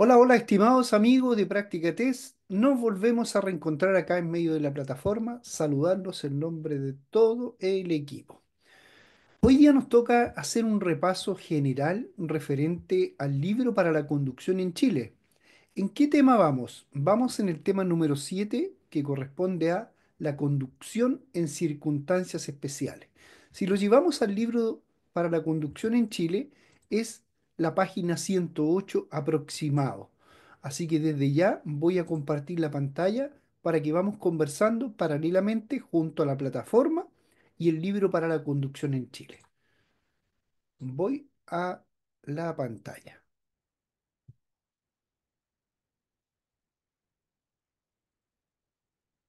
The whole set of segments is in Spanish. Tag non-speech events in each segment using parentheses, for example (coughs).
Hola, hola, estimados amigos de Práctica Test. Nos volvemos a reencontrar acá en medio de la plataforma, saludarlos en nombre de todo el equipo. Hoy día nos toca hacer un repaso general referente al libro para la conducción en Chile. ¿En qué tema vamos? Vamos en el tema número 7, que corresponde a la conducción en circunstancias especiales. Si lo llevamos al libro para la conducción en Chile, es la página 108 aproximado. Así que desde ya voy a compartir la pantalla para que vamos conversando paralelamente junto a la plataforma y el libro para la conducción en Chile. Voy a la pantalla.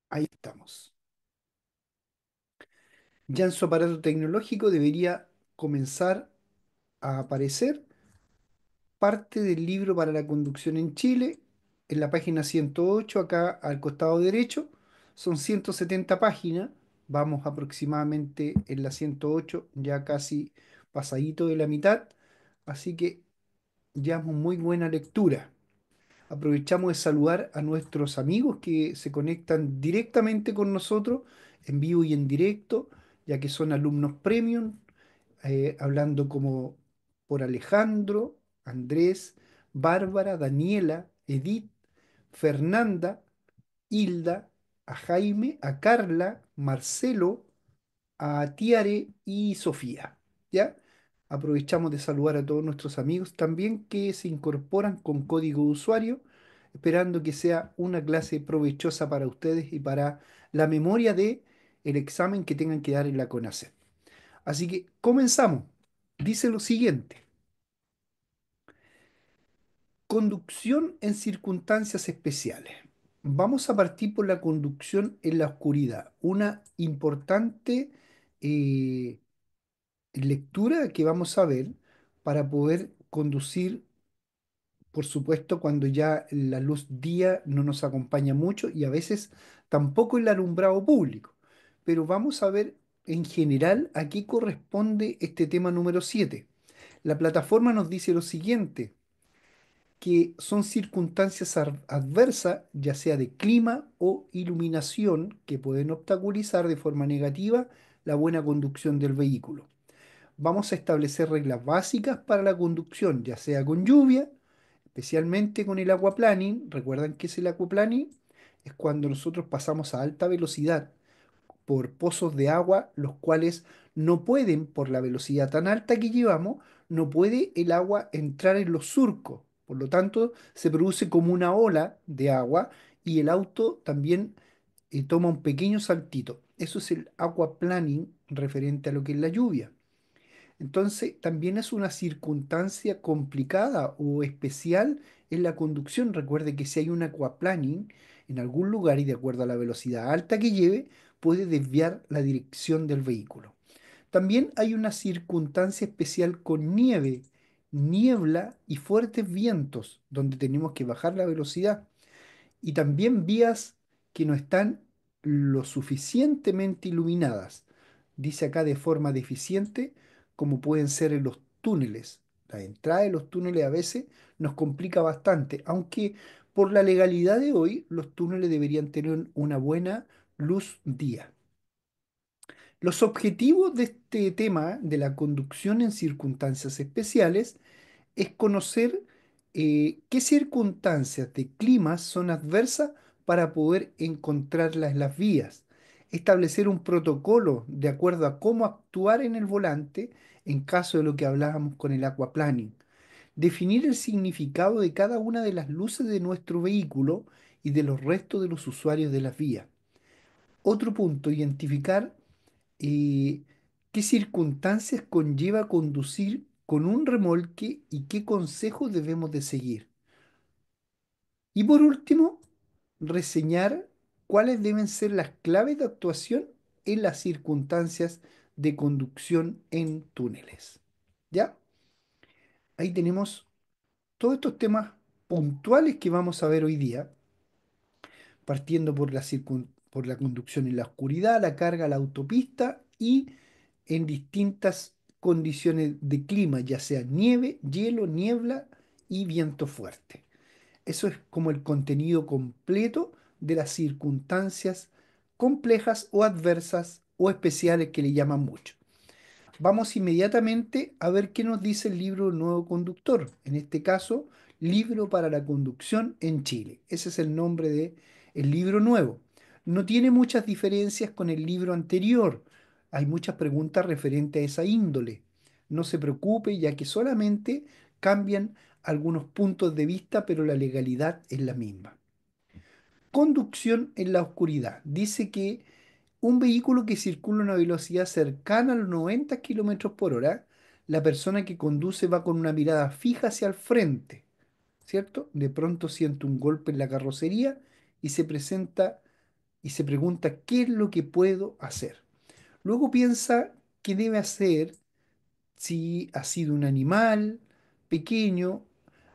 Ahí estamos. Ya en su aparato tecnológico debería comenzar a aparecer parte del libro para la conducción en Chile, en la página 108, acá al costado derecho. Son 170 páginas, vamos aproximadamente en la 108, ya casi pasadito de la mitad, así que ya es muy buena lectura. Aprovechamos de saludar a nuestros amigos que se conectan directamente con nosotros, en vivo y en directo, ya que son alumnos premium, eh, hablando como por Alejandro, Andrés, Bárbara, Daniela, Edith, Fernanda, Hilda, a Jaime, a Carla, Marcelo, a Tiare y Sofía. ¿Ya? Aprovechamos de saludar a todos nuestros amigos también que se incorporan con código de usuario, esperando que sea una clase provechosa para ustedes y para la memoria de el examen que tengan que dar en la conase. Así que comenzamos. Dice lo siguiente. Conducción en circunstancias especiales. Vamos a partir por la conducción en la oscuridad, una importante eh, lectura que vamos a ver para poder conducir, por supuesto, cuando ya la luz día no nos acompaña mucho y a veces tampoco el alumbrado público. Pero vamos a ver en general a qué corresponde este tema número 7. La plataforma nos dice lo siguiente que son circunstancias adversas, ya sea de clima o iluminación, que pueden obstaculizar de forma negativa la buena conducción del vehículo. Vamos a establecer reglas básicas para la conducción, ya sea con lluvia, especialmente con el aquaplaning. Recuerdan que es el aquaplaning, es cuando nosotros pasamos a alta velocidad por pozos de agua, los cuales no pueden, por la velocidad tan alta que llevamos, no puede el agua entrar en los surcos por lo tanto, se produce como una ola de agua y el auto también eh, toma un pequeño saltito. Eso es el aquaplaning referente a lo que es la lluvia. Entonces, también es una circunstancia complicada o especial en la conducción. Recuerde que si hay un aquaplaning en algún lugar y de acuerdo a la velocidad alta que lleve, puede desviar la dirección del vehículo. También hay una circunstancia especial con nieve niebla y fuertes vientos, donde tenemos que bajar la velocidad. Y también vías que no están lo suficientemente iluminadas. Dice acá de forma deficiente, como pueden ser en los túneles. La entrada de los túneles a veces nos complica bastante, aunque por la legalidad de hoy los túneles deberían tener una buena luz día. Los objetivos de este tema de la conducción en circunstancias especiales es conocer eh, qué circunstancias de clima son adversas para poder encontrarlas las vías, establecer un protocolo de acuerdo a cómo actuar en el volante en caso de lo que hablábamos con el aquaplaning, definir el significado de cada una de las luces de nuestro vehículo y de los restos de los usuarios de las vías. Otro punto, identificar y ¿qué circunstancias conlleva conducir con un remolque y qué consejos debemos de seguir? Y por último, reseñar cuáles deben ser las claves de actuación en las circunstancias de conducción en túneles. ¿Ya? Ahí tenemos todos estos temas puntuales que vamos a ver hoy día, partiendo por las circunstancias por la conducción en la oscuridad, la carga a la autopista y en distintas condiciones de clima, ya sea nieve, hielo, niebla y viento fuerte. Eso es como el contenido completo de las circunstancias complejas o adversas o especiales que le llaman mucho. Vamos inmediatamente a ver qué nos dice el libro Nuevo Conductor, en este caso, Libro para la Conducción en Chile. Ese es el nombre del el libro nuevo no tiene muchas diferencias con el libro anterior. Hay muchas preguntas referentes a esa índole. No se preocupe, ya que solamente cambian algunos puntos de vista, pero la legalidad es la misma. Conducción en la oscuridad. Dice que un vehículo que circula a una velocidad cercana a los 90 km por hora, la persona que conduce va con una mirada fija hacia el frente, ¿cierto? De pronto siente un golpe en la carrocería y se presenta y se pregunta, ¿qué es lo que puedo hacer? Luego piensa qué debe hacer si ha sido un animal pequeño.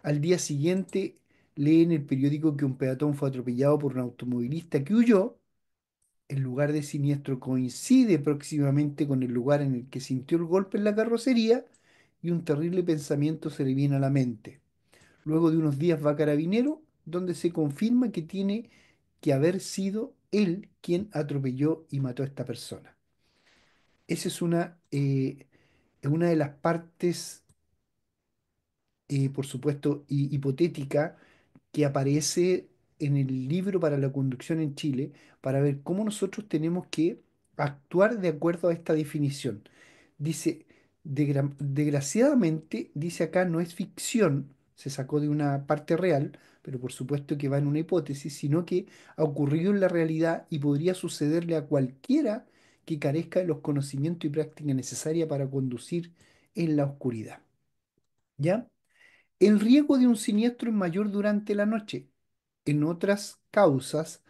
Al día siguiente lee en el periódico que un peatón fue atropellado por un automovilista que huyó. El lugar de siniestro coincide próximamente con el lugar en el que sintió el golpe en la carrocería y un terrible pensamiento se le viene a la mente. Luego de unos días va a Carabinero, donde se confirma que tiene que haber sido él quien atropelló y mató a esta persona. Esa es una, eh, una de las partes, eh, por supuesto, hipotética que aparece en el libro para la conducción en Chile para ver cómo nosotros tenemos que actuar de acuerdo a esta definición. Dice, desgraciadamente, dice acá, no es ficción, se sacó de una parte real, pero por supuesto que va en una hipótesis, sino que ha ocurrido en la realidad y podría sucederle a cualquiera que carezca de los conocimientos y práctica necesaria para conducir en la oscuridad. ¿Ya? El riesgo de un siniestro es mayor durante la noche. En otras causas,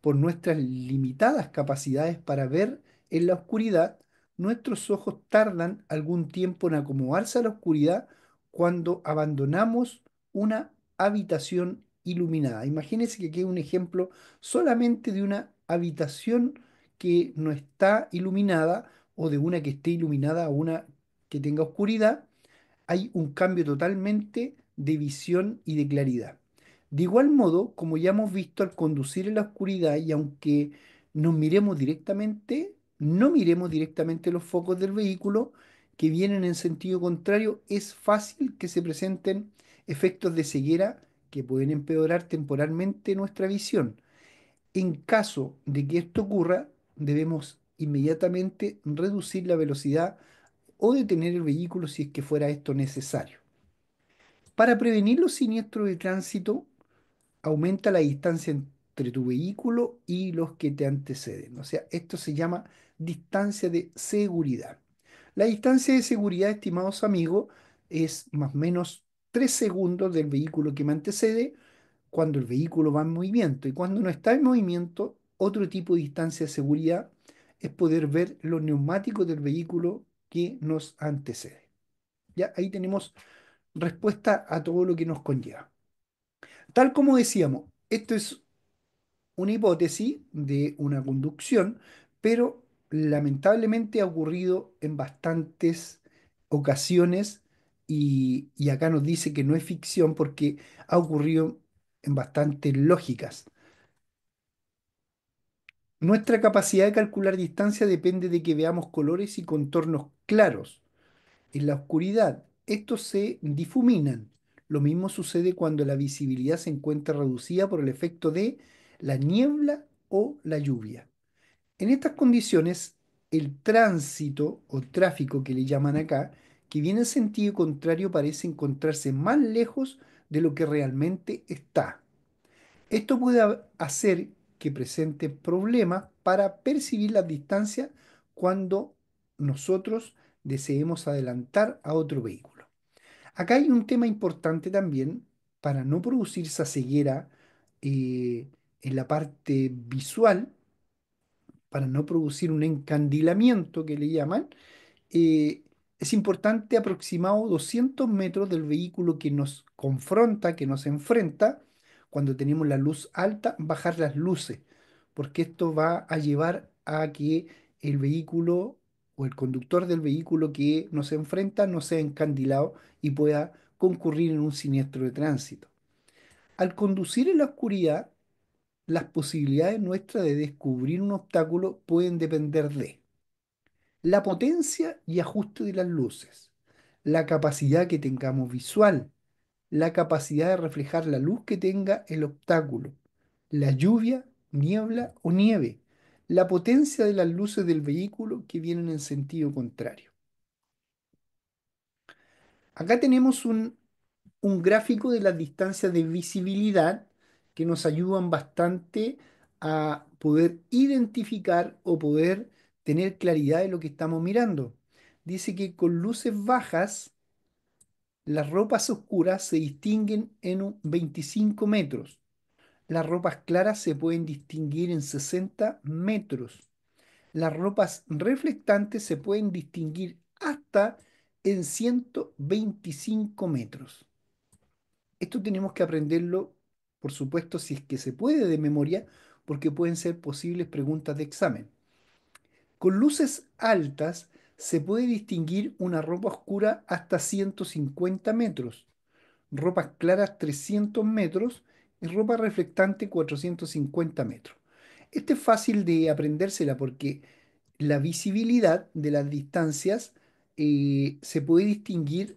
por nuestras limitadas capacidades para ver en la oscuridad, nuestros ojos tardan algún tiempo en acomodarse a la oscuridad cuando abandonamos una habitación iluminada. Imagínense que aquí hay un ejemplo solamente de una habitación que no está iluminada o de una que esté iluminada a una que tenga oscuridad, hay un cambio totalmente de visión y de claridad. De igual modo, como ya hemos visto al conducir en la oscuridad y aunque nos miremos directamente, no miremos directamente los focos del vehículo que vienen en sentido contrario, es fácil que se presenten efectos de ceguera que pueden empeorar temporalmente nuestra visión. En caso de que esto ocurra, debemos inmediatamente reducir la velocidad o detener el vehículo si es que fuera esto necesario. Para prevenir los siniestros de tránsito, aumenta la distancia entre tu vehículo y los que te anteceden. O sea, esto se llama distancia de seguridad. La distancia de seguridad, estimados amigos, es más o menos tres segundos del vehículo que me antecede cuando el vehículo va en movimiento. Y cuando no está en movimiento, otro tipo de distancia de seguridad es poder ver los neumáticos del vehículo que nos antecede. Ya ahí tenemos respuesta a todo lo que nos conlleva. Tal como decíamos, esto es una hipótesis de una conducción, pero lamentablemente ha ocurrido en bastantes ocasiones y, acá nos dice que no es ficción porque ha ocurrido en bastantes lógicas. Nuestra capacidad de calcular distancia depende de que veamos colores y contornos claros. En la oscuridad, estos se difuminan. Lo mismo sucede cuando la visibilidad se encuentra reducida por el efecto de la niebla o la lluvia. En estas condiciones, el tránsito o tráfico que le llaman acá que viene en sentido contrario parece encontrarse más lejos de lo que realmente está. Esto puede hacer que presente problemas para percibir las distancias cuando nosotros deseemos adelantar a otro vehículo. Acá hay un tema importante también para no producir esa ceguera eh, en la parte visual, para no producir un encandilamiento que le llaman, eh, es importante aproximado 200 metros del vehículo que nos confronta, que nos enfrenta, cuando tenemos la luz alta, bajar las luces, porque esto va a llevar a que el vehículo o el conductor del vehículo que nos enfrenta no sea encandilado y pueda concurrir en un siniestro de tránsito. Al conducir en la oscuridad, las posibilidades nuestras de descubrir un obstáculo pueden depender de la potencia y ajuste de las luces, la capacidad que tengamos visual, la capacidad de reflejar la luz que tenga el obstáculo, la lluvia, niebla o nieve, la potencia de las luces del vehículo que vienen en sentido contrario. Acá tenemos un, un gráfico de las distancias de visibilidad que nos ayudan bastante a poder identificar o poder tener claridad de lo que estamos mirando. Dice que con luces bajas, las ropas oscuras se distinguen en 25 metros. Las ropas claras se pueden distinguir en 60 metros. Las ropas reflectantes se pueden distinguir hasta en 125 metros. Esto tenemos que aprenderlo, por supuesto, si es que se puede de memoria, porque pueden ser posibles preguntas de examen. Con luces altas se puede distinguir una ropa oscura hasta 150 metros, ropas claras 300 metros y ropa reflectante 450 metros. Este es fácil de aprendérsela porque la visibilidad de las distancias eh, se puede distinguir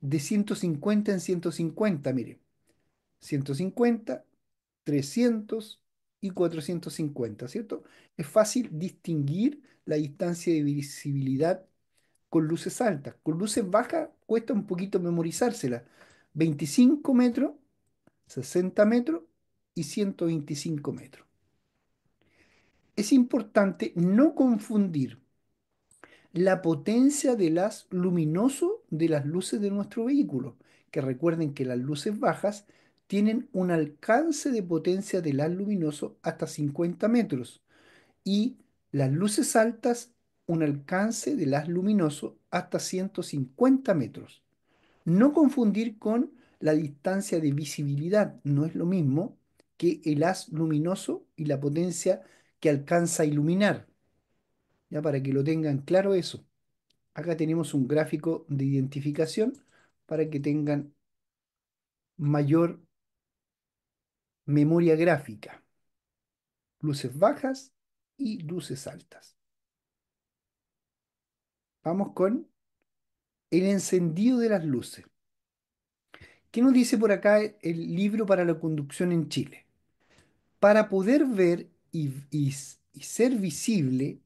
de 150 en 150, mire. 150, 300, y 450, ¿cierto? Es fácil distinguir la distancia de visibilidad con luces altas. Con luces bajas cuesta un poquito memorizársela. 25 metros, 60 metros y 125 metros. Es importante no confundir la potencia del haz luminoso de las luces de nuestro vehículo, que recuerden que las luces bajas tienen un alcance de potencia del haz luminoso hasta 50 metros y las luces altas un alcance del haz luminoso hasta 150 metros. No confundir con la distancia de visibilidad, no es lo mismo que el haz luminoso y la potencia que alcanza a iluminar. Ya para que lo tengan claro eso. Acá tenemos un gráfico de identificación para que tengan mayor memoria gráfica, luces bajas y luces altas. Vamos con el encendido de las luces. ¿Qué nos dice por acá el libro para la conducción en Chile? Para poder ver y, ser visible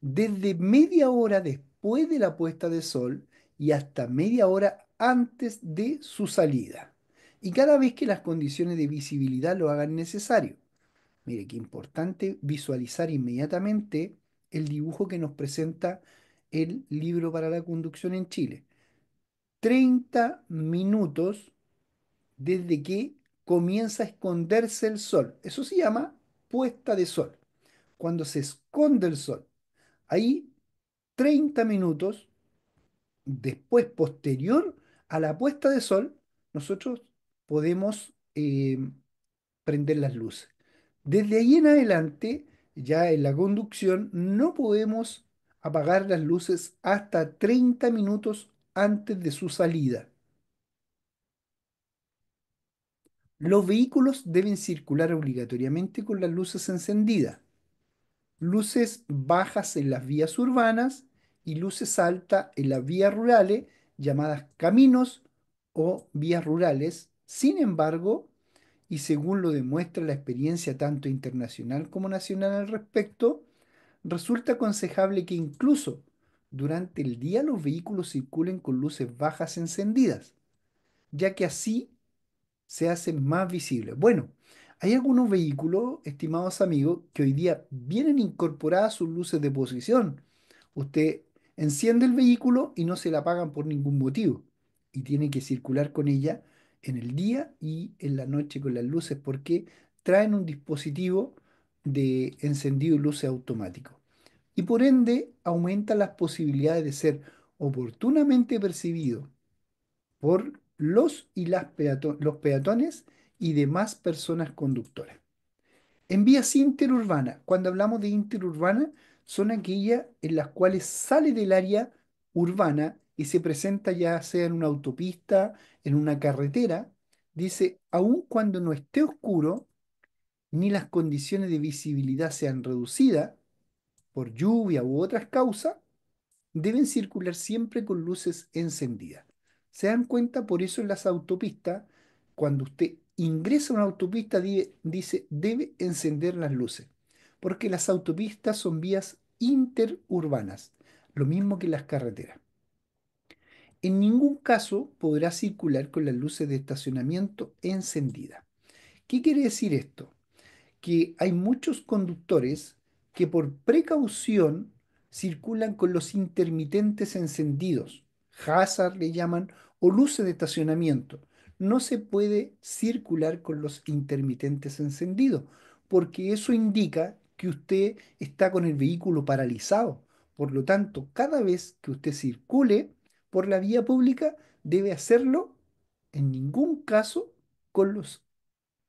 desde media hora después de la puesta de sol y hasta media hora antes de su salida y cada vez que las condiciones de visibilidad lo hagan necesario. Mire, qué importante visualizar inmediatamente el dibujo que nos presenta el libro para la conducción en Chile. 30 minutos desde que comienza a esconderse el sol. Eso se llama puesta de sol. Cuando se esconde el sol, ahí 30 minutos después, posterior a la puesta de sol, nosotros podemos eh, prender las luces. Desde ahí en adelante, ya en la conducción, no podemos apagar las luces hasta 30 minutos antes de su salida. Los vehículos deben circular obligatoriamente con las luces encendidas. Luces bajas en las vías urbanas y luces altas en las vías rurales, llamadas caminos o vías rurales, sin embargo, y según lo demuestra la experiencia tanto internacional como nacional al respecto, resulta aconsejable que incluso durante el día los vehículos circulen con luces bajas encendidas, ya que así se hacen más visibles. Bueno, hay algunos vehículos, estimados amigos, que hoy día vienen incorporadas sus luces de posición. Usted enciende el vehículo y no se la apagan por ningún motivo y tiene que circular con ella en el día y en la noche con las luces, porque traen un dispositivo de encendido y luces automático. Y por ende aumenta las posibilidades de ser oportunamente percibido por los y las los peatones y demás personas conductoras. En vías interurbanas, cuando hablamos de interurbana, son aquellas en las cuales sale del área urbana se presenta ya sea en una autopista, en una carretera, dice, aun cuando no esté oscuro, ni las condiciones de visibilidad sean reducidas por lluvia u otras causas, deben circular siempre con luces encendidas. ¿Se dan cuenta? Por eso en las autopistas, cuando usted ingresa a una autopista, dice debe encender las luces, porque las autopistas son vías interurbanas, lo mismo que las carreteras en ningún caso podrá circular con las luces de estacionamiento encendidas. ¿Qué quiere decir esto? Que hay muchos conductores que por precaución circulan con los intermitentes encendidos, hazard le llaman, o luces de estacionamiento. No se puede circular con los intermitentes encendidos, porque eso indica que usted está con el vehículo paralizado. Por lo tanto, cada vez que usted circule, por la vía pública debe hacerlo en ningún caso con los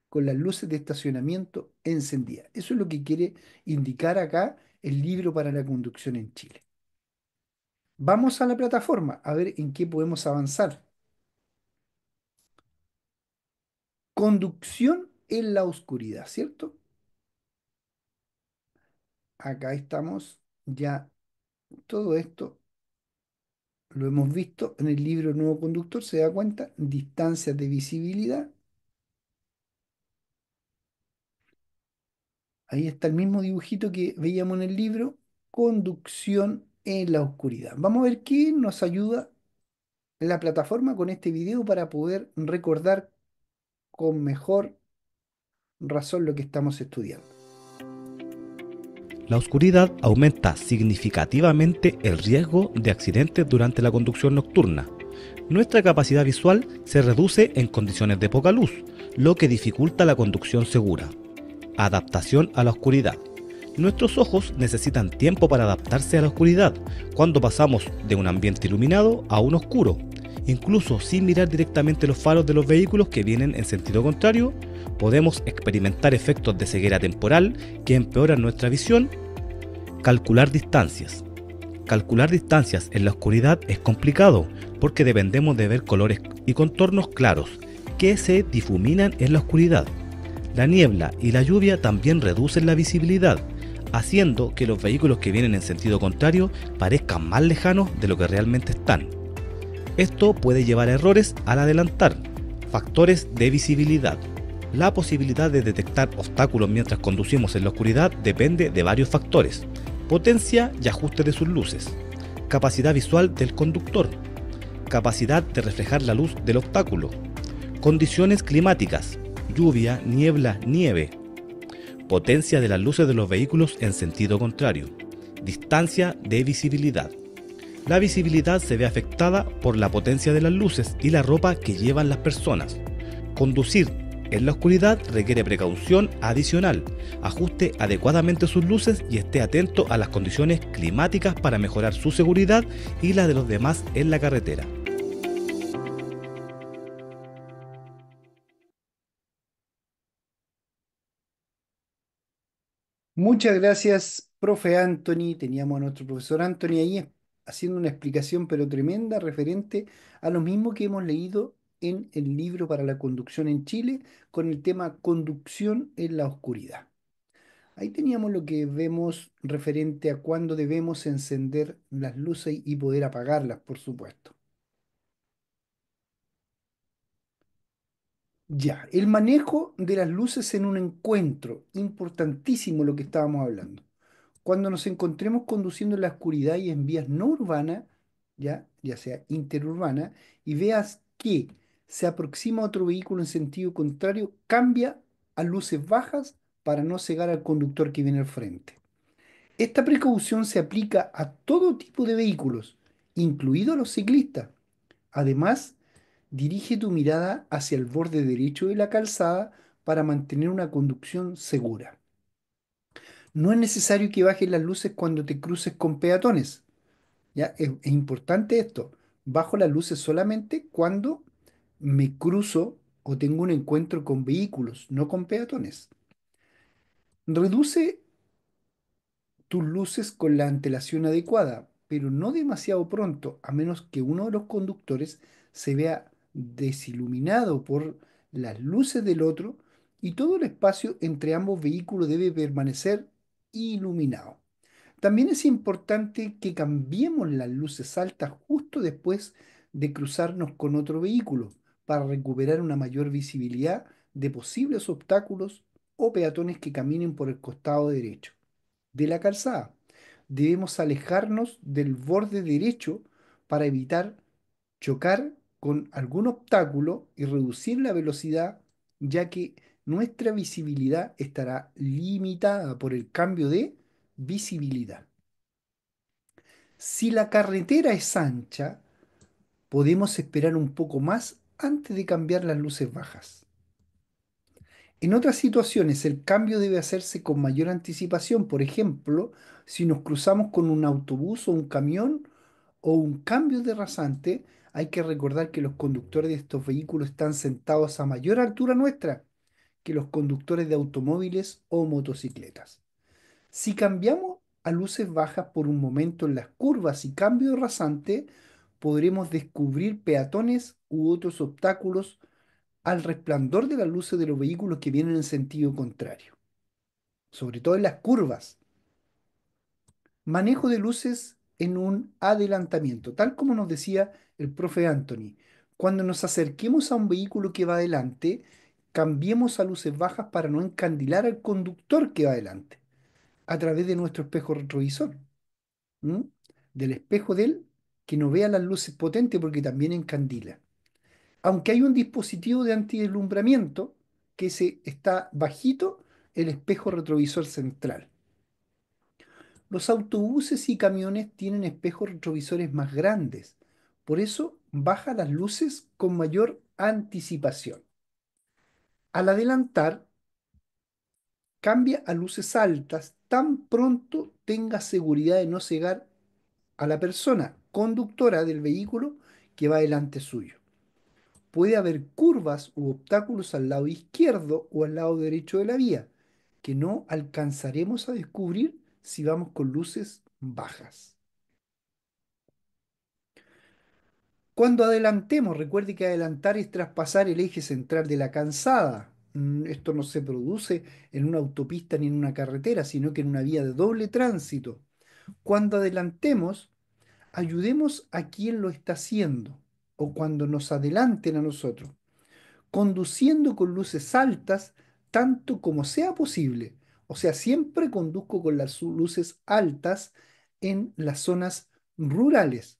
con las luces de estacionamiento encendidas. Eso es lo que quiere indicar acá el libro para la conducción en Chile. Vamos a la plataforma a ver en qué podemos avanzar. Conducción en la oscuridad, ¿cierto? Acá estamos ya todo esto lo hemos visto en el libro Nuevo Conductor, se da cuenta, distancias de visibilidad. Ahí está el mismo dibujito que veíamos en el libro, conducción en la oscuridad. Vamos a ver qué nos ayuda la plataforma con este video para poder recordar con mejor razón lo que estamos estudiando. La oscuridad aumenta significativamente el riesgo de accidentes durante la conducción nocturna. Nuestra capacidad visual se reduce en condiciones de poca luz, lo que dificulta la conducción segura. Adaptación a la oscuridad. Nuestros ojos necesitan tiempo para adaptarse a la oscuridad cuando pasamos de un ambiente iluminado a un oscuro. Incluso sin mirar directamente los faros de los vehículos que vienen en sentido contrario, podemos experimentar efectos de ceguera temporal que empeoran nuestra visión Calcular distancias. Calcular distancias en la oscuridad es complicado porque dependemos de ver colores y contornos claros que se difuminan en la oscuridad. La niebla y la lluvia también reducen la visibilidad, haciendo que los vehículos que vienen en sentido contrario parezcan más lejanos de lo que realmente están. Esto puede llevar a errores al adelantar. Factores de visibilidad. La posibilidad de detectar obstáculos mientras conducimos en la oscuridad depende de varios factores, potencia y ajuste de sus luces, capacidad visual del conductor, capacidad de reflejar la luz del obstáculo, condiciones climáticas, lluvia, niebla, nieve, potencia de las luces de los vehículos en sentido contrario, distancia de visibilidad. La visibilidad se ve afectada por la potencia de las luces y la ropa que llevan las personas. Conducir en la oscuridad requiere precaución adicional. Ajuste adecuadamente sus luces y esté atento a las condiciones climáticas para mejorar su seguridad y la de los demás en la carretera. Muchas gracias, profe Anthony. Teníamos a nuestro profesor Anthony ahí haciendo una explicación pero tremenda referente a lo mismo que hemos leído en el libro para la conducción en Chile con el tema Conducción en la Oscuridad. Ahí teníamos lo que vemos referente a cuándo debemos encender las luces y poder apagarlas, por supuesto. Ya, el manejo de las luces en un encuentro, importantísimo lo que estábamos hablando. Cuando nos encontremos conduciendo en la oscuridad y en vías no urbanas, ya, ya sea interurbana, y veas que se aproxima a otro vehículo en sentido contrario, cambia a luces bajas para no cegar al conductor que viene al frente. Esta precaución se aplica a todo tipo de vehículos, incluidos los ciclistas. Además, dirige tu mirada hacia el borde derecho de la calzada para mantener una conducción segura. No es necesario que bajes las luces cuando te cruces con peatones. ¿ya? Es, es importante esto. Bajo las luces solamente cuando me cruzo o tengo un encuentro con vehículos, no con peatones. Reduce tus luces con la antelación adecuada, pero no demasiado pronto, a menos que uno de los conductores se vea desiluminado por las luces del otro y todo el espacio entre ambos vehículos debe permanecer iluminado. También es importante que cambiemos las luces altas justo después de cruzarnos con otro vehículo para recuperar una mayor visibilidad de posibles obstáculos o peatones que caminen por el costado derecho de la calzada. Debemos alejarnos del borde derecho para evitar chocar con algún obstáculo y reducir la velocidad, ya que nuestra visibilidad estará limitada por el cambio de visibilidad. Si la carretera es ancha, podemos esperar un poco más antes de cambiar las luces bajas. En otras situaciones el cambio debe hacerse con mayor anticipación, por ejemplo, si nos cruzamos con un autobús o un camión o un cambio de rasante, hay que recordar que los conductores de estos vehículos están sentados a mayor altura nuestra que los conductores de automóviles o motocicletas. Si cambiamos a luces bajas por un momento en las curvas y cambio de rasante, podremos descubrir peatones u otros obstáculos al resplandor de las luces de los vehículos que vienen en sentido contrario, sobre todo en las curvas. Manejo de luces en un adelantamiento, tal como nos decía el profe Anthony. Cuando nos acerquemos a un vehículo que va adelante, cambiemos a luces bajas para no encandilar al conductor que va adelante, a través de nuestro espejo retrovisor, del espejo del que no vea las luces potentes porque también encandila. Aunque hay un dispositivo de antideslumbramiento que se está bajito el espejo retrovisor central. Los autobuses y camiones tienen espejos retrovisores más grandes, por eso baja las luces con mayor anticipación. Al adelantar, cambia a luces altas tan pronto tenga seguridad de no cegar a la persona conductora del vehículo que va delante suyo. Puede haber curvas u obstáculos al lado izquierdo o al lado derecho de la vía que no alcanzaremos a descubrir si vamos con luces bajas. Cuando adelantemos, recuerde que adelantar es traspasar el eje central de la cansada mm, Esto no se produce en una autopista ni en una carretera, sino que en una vía de doble tránsito. Cuando adelantemos, ayudemos a quien lo está haciendo o cuando nos adelanten a nosotros, conduciendo con luces altas tanto como sea posible. O sea, siempre conduzco con las luces altas en las zonas rurales.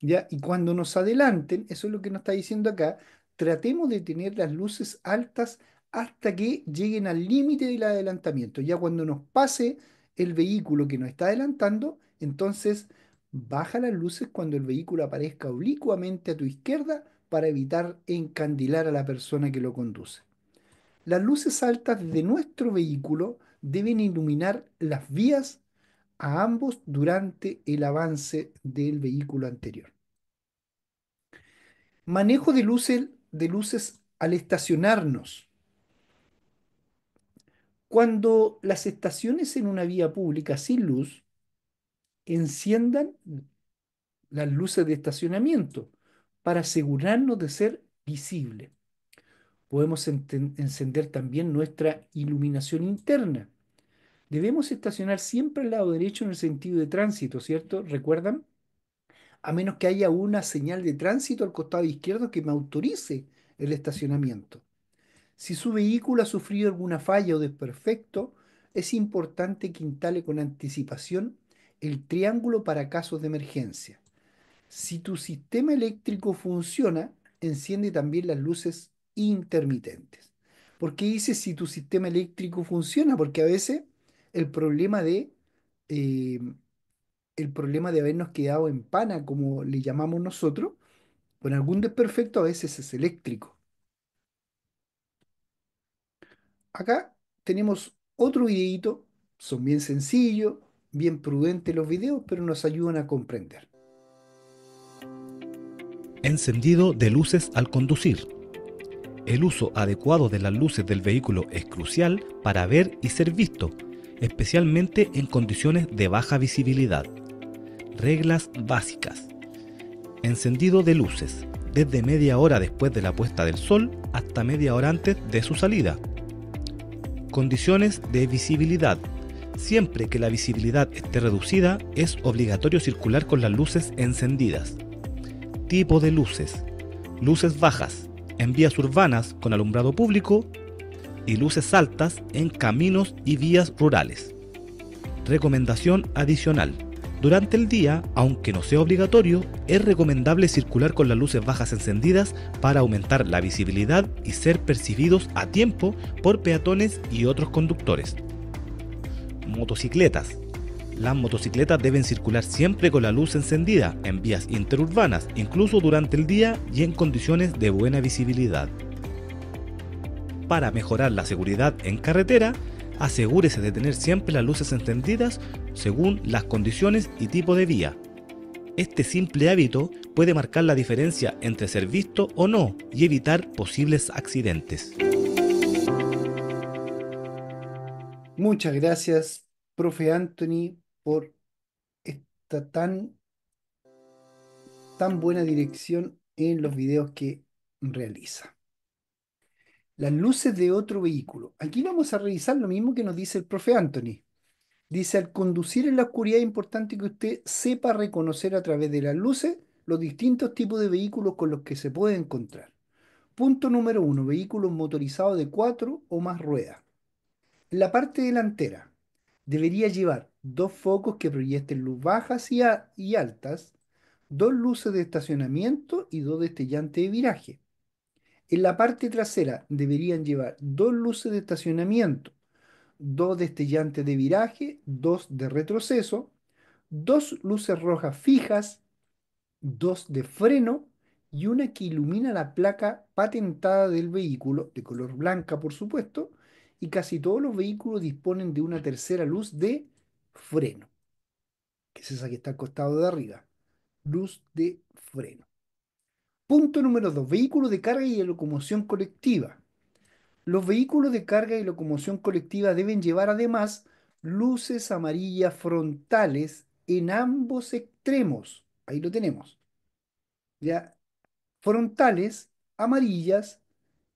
¿ya? Y cuando nos adelanten, eso es lo que nos está diciendo acá, tratemos de tener las luces altas hasta que lleguen al límite del adelantamiento. Ya cuando nos pase el vehículo que nos está adelantando, entonces Baja las luces cuando el vehículo aparezca oblicuamente a tu izquierda para evitar encandilar a la persona que lo conduce. Las luces altas de nuestro vehículo deben iluminar las vías a ambos durante el avance del vehículo anterior. Manejo de luces, de luces al estacionarnos. Cuando las estaciones en una vía pública sin luz, enciendan las luces de estacionamiento para asegurarnos de ser visibles. Podemos encender también nuestra iluminación interna. Debemos estacionar siempre al lado derecho en el sentido de tránsito, ¿cierto? ¿Recuerdan? A menos que haya una señal de tránsito al costado izquierdo que me autorice el estacionamiento. Si su vehículo ha sufrido alguna falla o desperfecto, es importante que instale con anticipación el triángulo para casos de emergencia. Si tu sistema eléctrico funciona, enciende también las luces intermitentes. ¿Por qué dice si tu sistema eléctrico funciona? Porque a veces el problema de eh, el problema de habernos quedado en pana, como le llamamos nosotros, con algún desperfecto a veces es eléctrico. Acá tenemos otro videito, son bien sencillos, bien prudente los videos, pero nos ayudan a comprender. Encendido de luces al conducir. El uso adecuado de las luces del vehículo es crucial para ver y ser visto, especialmente en condiciones de baja visibilidad. Reglas básicas. Encendido de luces, desde media hora después de la puesta del sol hasta media hora antes de su salida. Condiciones de visibilidad, Siempre que la visibilidad esté reducida, es obligatorio circular con las luces encendidas. Tipo de luces. Luces bajas, en vías urbanas con alumbrado público y luces altas en caminos y vías rurales. Recomendación adicional. Durante el día, aunque no sea obligatorio, es recomendable circular con las luces bajas encendidas para aumentar la visibilidad y ser percibidos a tiempo por peatones y otros conductores motocicletas. Las motocicletas deben circular siempre con la luz encendida en vías interurbanas, incluso durante el día y en condiciones de buena visibilidad. Para mejorar la seguridad en carretera, asegúrese de tener siempre las luces encendidas según las condiciones y tipo de vía. Este simple hábito puede marcar la diferencia entre ser visto o no y evitar posibles accidentes. Muchas gracias, profe Anthony, por esta tan, tan buena dirección en los videos que realiza. Las luces de otro vehículo. Aquí vamos a revisar lo mismo que nos dice el profe Anthony. Dice, al conducir en la oscuridad es importante que usted sepa reconocer a través de las luces los distintos tipos de vehículos con los que se puede encontrar. Punto número uno, vehículos motorizados de cuatro o más ruedas. La parte delantera debería llevar dos focos que proyecten luz bajas y, y altas, dos luces de estacionamiento y dos destellantes de viraje. En la parte trasera deberían llevar dos luces de estacionamiento, dos destellantes de viraje, dos de retroceso, dos luces rojas fijas, dos de freno y una que ilumina la placa patentada del vehículo, de color blanca por supuesto, y casi todos los vehículos disponen de una tercera luz de freno, que es esa que está al costado de arriba, luz de freno. Punto número 2, vehículos de carga y de locomoción colectiva. Los vehículos de carga y locomoción colectiva deben llevar además luces amarillas frontales en ambos extremos. Ahí lo tenemos. Ya frontales amarillas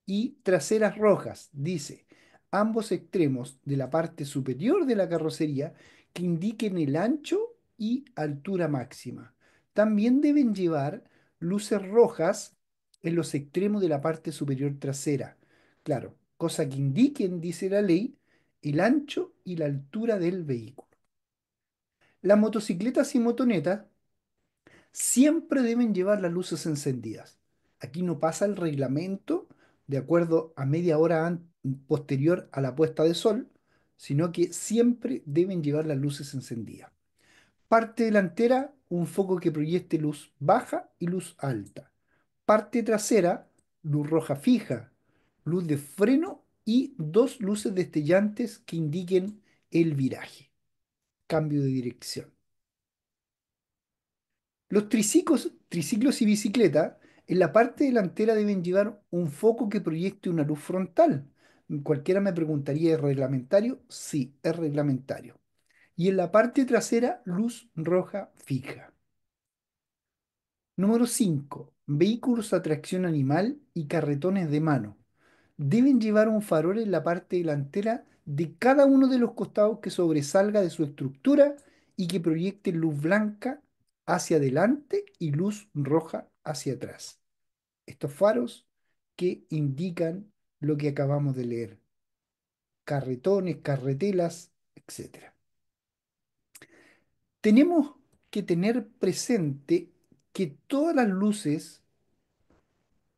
y traseras rojas, dice ambos extremos de la parte superior de la carrocería que indiquen el ancho y altura máxima. También deben llevar luces rojas en los extremos de la parte superior trasera. Claro, cosa que indiquen, dice la ley, el ancho y la altura del vehículo. Las motocicletas y motonetas siempre deben llevar las luces encendidas. Aquí no pasa el reglamento de acuerdo a media hora antes posterior a la puesta de sol, sino que siempre deben llevar las luces encendidas. Parte delantera, un foco que proyecte luz baja y luz alta. Parte trasera, luz roja fija, luz de freno y dos luces destellantes que indiquen el viraje. Cambio de dirección. Los triciclos, triciclos y bicicleta en la parte delantera deben llevar un foco que proyecte una luz frontal Cualquiera me preguntaría, ¿es reglamentario? Sí, es reglamentario. Y en la parte trasera, luz roja fija. Número 5. Vehículos a tracción animal y carretones de mano. Deben llevar un farol en la parte delantera de cada uno de los costados que sobresalga de su estructura y que proyecte luz blanca hacia adelante y luz roja hacia atrás. Estos faros que indican lo que acabamos de leer. Carretones, carretelas, etc. Tenemos que tener presente que todas las luces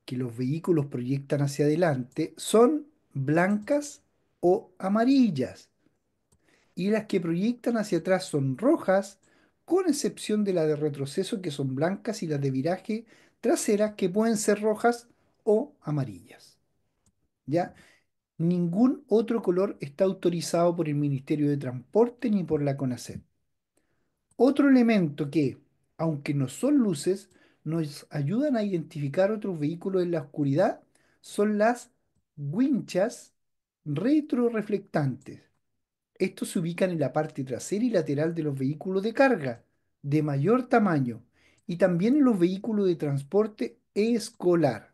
que los vehículos proyectan hacia adelante son blancas o amarillas y las que proyectan hacia atrás son rojas, con excepción de la de retroceso que son blancas y las de viraje traseras que pueden ser rojas o amarillas. ¿ya? Ningún otro color está autorizado por el Ministerio de Transporte ni por la CONACET. Otro elemento que, aunque no son luces, nos ayudan a identificar otros vehículos en la oscuridad son las guinchas retroreflectantes. Estos se ubican en la parte trasera y lateral de los vehículos de carga de mayor tamaño y también en los vehículos de transporte escolar.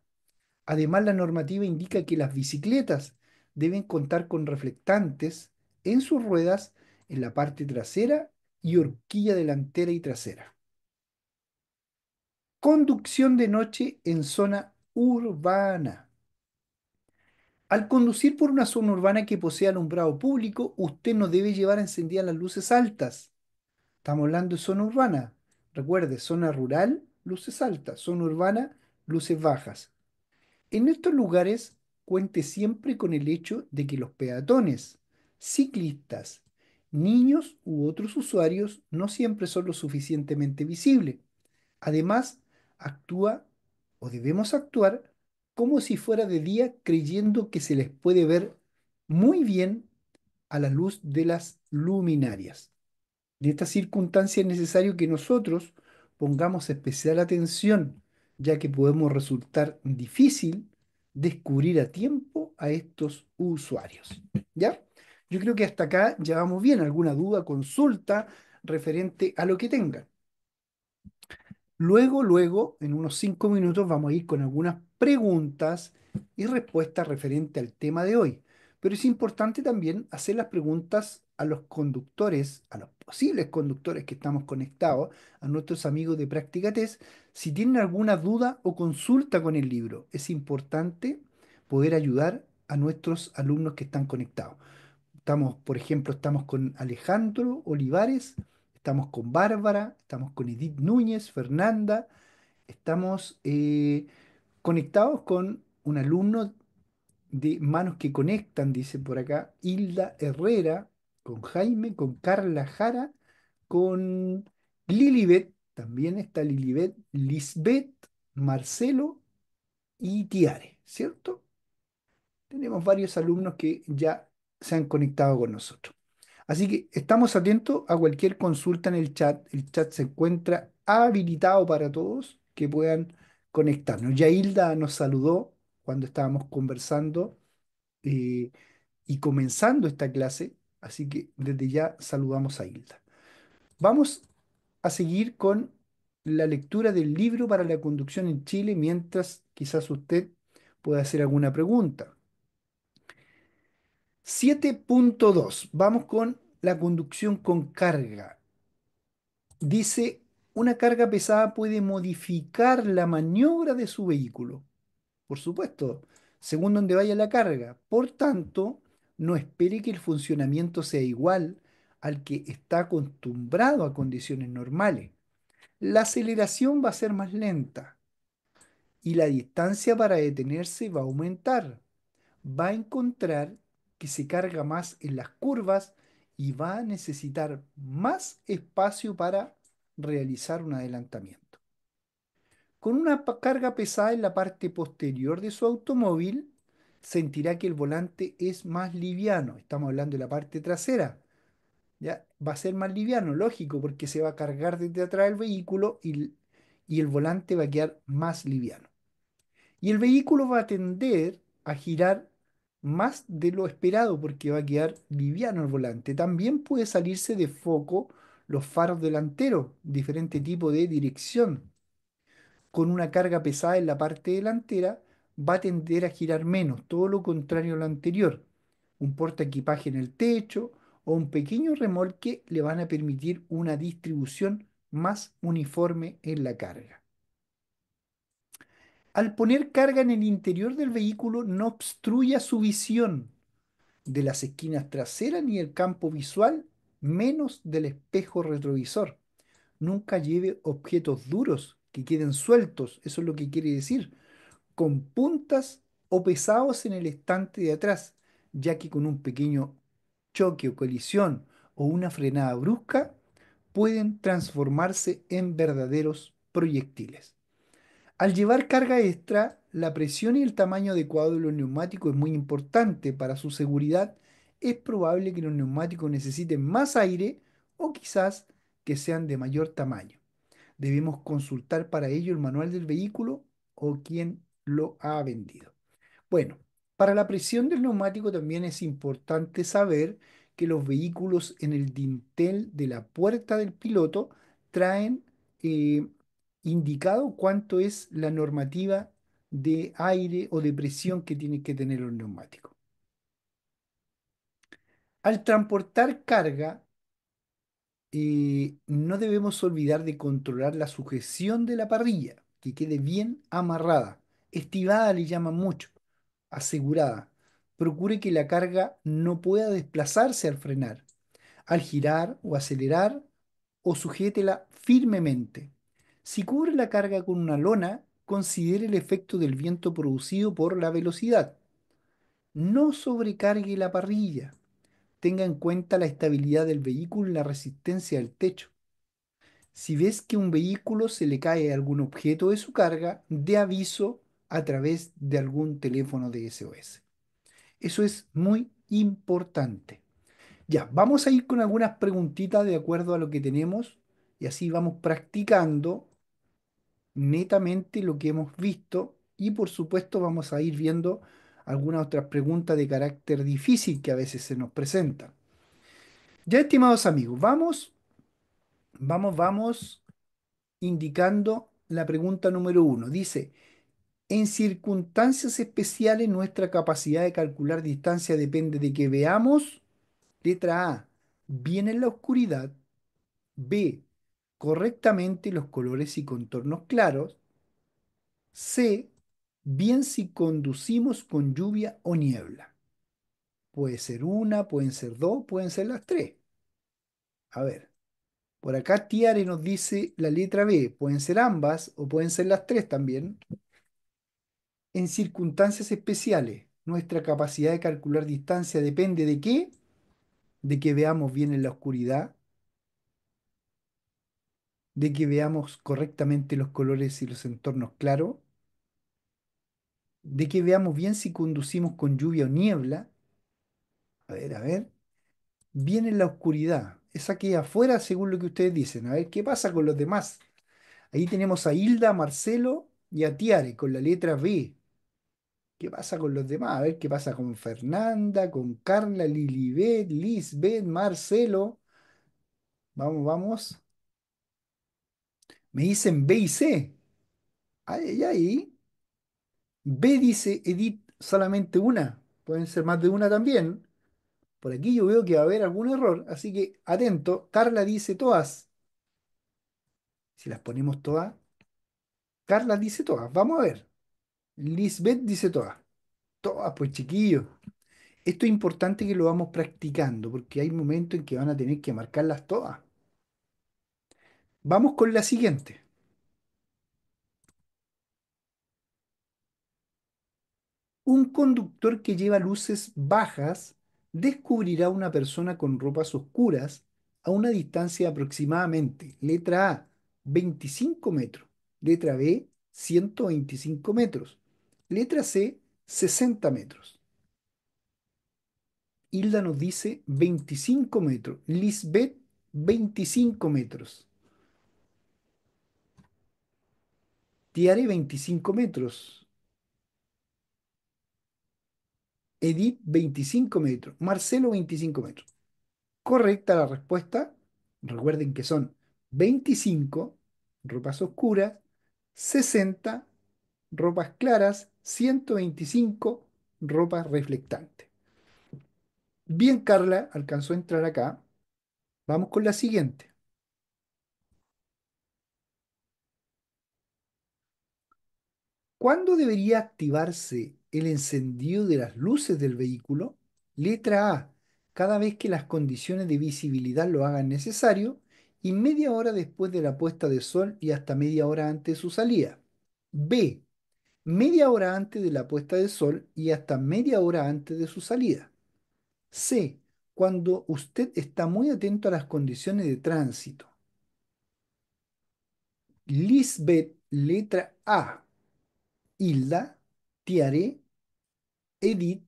Además, la normativa indica que las bicicletas deben contar con reflectantes en sus ruedas, en la parte trasera y horquilla delantera y trasera. Conducción de noche en zona urbana. Al conducir por una zona urbana que posea alumbrado público, usted no debe llevar encendidas las luces altas. Estamos hablando de zona urbana. Recuerde, zona rural, luces altas. Zona urbana, luces bajas. En estos lugares cuente siempre con el hecho de que los peatones, ciclistas, niños u otros usuarios no siempre son lo suficientemente visibles. Además, actúa o debemos actuar como si fuera de día creyendo que se les puede ver muy bien a la luz de las luminarias. En esta circunstancia es necesario que nosotros pongamos especial atención ya que podemos resultar difícil descubrir a tiempo a estos usuarios. ¿Ya? Yo creo que hasta acá llevamos bien. ¿Alguna duda, consulta referente a lo que tengan? Luego, luego, en unos cinco minutos vamos a ir con algunas preguntas y respuestas referente al tema de hoy. Pero es importante también hacer las preguntas a los conductores, a los posibles conductores que estamos conectados, a nuestros amigos de Práctica Test, si tienen alguna duda o consulta con el libro. Es importante poder ayudar a nuestros alumnos que están conectados. Estamos, por ejemplo, estamos con Alejandro Olivares, estamos con Bárbara, estamos con Edith Núñez, Fernanda, estamos eh, conectados con un alumno de Manos que Conectan, dice por acá, Hilda Herrera, con Jaime, con Carla Jara, con Lilibet, también está Lilibet, Lisbeth, Marcelo y Tiare, ¿cierto? Tenemos varios alumnos que ya se han conectado con nosotros. Así que estamos atentos a cualquier consulta en el chat. El chat se encuentra habilitado para todos que puedan conectarnos. Ya Hilda nos saludó cuando estábamos conversando eh, y comenzando esta clase Así que desde ya saludamos a Hilda. Vamos a seguir con la lectura del libro para la conducción en Chile mientras quizás usted pueda hacer alguna pregunta. 7.2. Vamos con la conducción con carga. Dice, una carga pesada puede modificar la maniobra de su vehículo. Por supuesto, según donde vaya la carga. Por tanto, no espere que el funcionamiento sea igual al que está acostumbrado a condiciones normales. La aceleración va a ser más lenta y la distancia para detenerse va a aumentar. Va a encontrar que se carga más en las curvas y va a necesitar más espacio para realizar un adelantamiento. Con una carga pesada en la parte posterior de su automóvil, sentirá que el volante es más liviano. Estamos hablando de la parte trasera. ¿ya? Va a ser más liviano, lógico, porque se va a cargar desde atrás el vehículo y, y el volante va a quedar más liviano. Y el vehículo va a tender a girar más de lo esperado porque va a quedar liviano el volante. También puede salirse de foco los faros delanteros, diferente tipo de dirección. Con una carga pesada en la parte delantera, va a tender a girar menos, todo lo contrario a lo anterior. Un equipaje en el techo o un pequeño remolque le van a permitir una distribución más uniforme en la carga. Al poner carga en el interior del vehículo no obstruya su visión de las esquinas traseras ni el campo visual, menos del espejo retrovisor. Nunca lleve objetos duros que queden sueltos, eso es lo que quiere decir con puntas o pesados en el estante de atrás, ya que con un pequeño choque o colisión o una frenada brusca pueden transformarse en verdaderos proyectiles. Al llevar carga extra, la presión y el tamaño adecuado de los neumáticos es muy importante para su seguridad. Es probable que los neumáticos necesiten más aire o quizás que sean de mayor tamaño. Debemos consultar para ello el manual del vehículo o quien lo ha vendido. Bueno, para la presión del neumático también es importante saber que los vehículos en el dintel de la puerta del piloto traen eh, indicado cuánto es la normativa de aire o de presión que tiene que tener los neumático Al transportar carga, eh, no debemos olvidar de controlar la sujeción de la parrilla, que quede bien amarrada. Estivada le llama mucho, asegurada. Procure que la carga no pueda desplazarse al frenar, al girar o acelerar, o sujétela firmemente. Si cubre la carga con una lona, considere el efecto del viento producido por la velocidad. No sobrecargue la parrilla. Tenga en cuenta la estabilidad del vehículo y la resistencia del techo. Si ves que un vehículo se le cae algún objeto de su carga, dé aviso a través de algún teléfono de SOS. Eso es muy importante. Ya, vamos a ir con algunas preguntitas de acuerdo a lo que tenemos y así vamos practicando netamente lo que hemos visto y por supuesto vamos a ir viendo algunas otras preguntas de carácter difícil que a veces se nos presentan. Ya estimados amigos, vamos, vamos, vamos indicando la pregunta número uno. Dice, en circunstancias especiales, nuestra capacidad de calcular distancia depende de que veamos, letra A, bien en la oscuridad, B, correctamente los colores y contornos claros, C, bien si conducimos con lluvia o niebla. Puede ser una, pueden ser dos, pueden ser las tres. A ver, por acá Tiare nos dice la letra B, pueden ser ambas o pueden ser las tres también en circunstancias especiales. Nuestra capacidad de calcular distancia depende de qué? De que veamos bien en la oscuridad, de que veamos correctamente los colores y los entornos claros, de que veamos bien si conducimos con lluvia o niebla. A ver, a ver. Bien en la oscuridad. Es aquí afuera, según lo que ustedes dicen. A ver, ¿qué pasa con los demás? Ahí tenemos a Hilda, Marcelo y a Tiare con la letra B qué pasa con los demás, a ver qué pasa con Fernanda, con Carla, Lilibet, Lisbeth, Marcelo. Vamos, vamos. Me dicen B y C. Ay, ay, ay. B dice Edith solamente una. Pueden ser más de una también. Por aquí yo veo que va a haber algún error, así que atento. Carla dice todas. Si las ponemos todas. Carla dice todas. Vamos a ver. Lisbeth dice todas. Todas, pues chiquillos. Esto es importante que lo vamos practicando porque hay momentos en que van a tener que marcarlas todas. Vamos con la siguiente. Un conductor que lleva luces bajas descubrirá a una persona con ropas oscuras a una distancia aproximadamente, letra A, 25 metros, letra B, 125 metros, Letra C, 60 metros. Hilda nos dice 25 metros. Lisbeth, 25 metros. Tiare, 25 metros. Edith, 25 metros. Marcelo, 25 metros. Correcta la respuesta. Recuerden que son 25, ropas oscuras, 60 ropas claras, 125 ropas reflectantes. Bien, Carla, alcanzó a entrar acá. Vamos con la siguiente. ¿Cuándo debería activarse el encendido de las luces del vehículo? Letra A, cada vez que las condiciones de visibilidad lo hagan necesario y media hora después de la puesta de sol y hasta media hora antes de su salida. B, media hora antes de la puesta del sol y hasta media hora antes de su salida. C. Cuando usted está muy atento a las condiciones de tránsito. Lisbeth, letra A. Hilda, Tiare, Edith.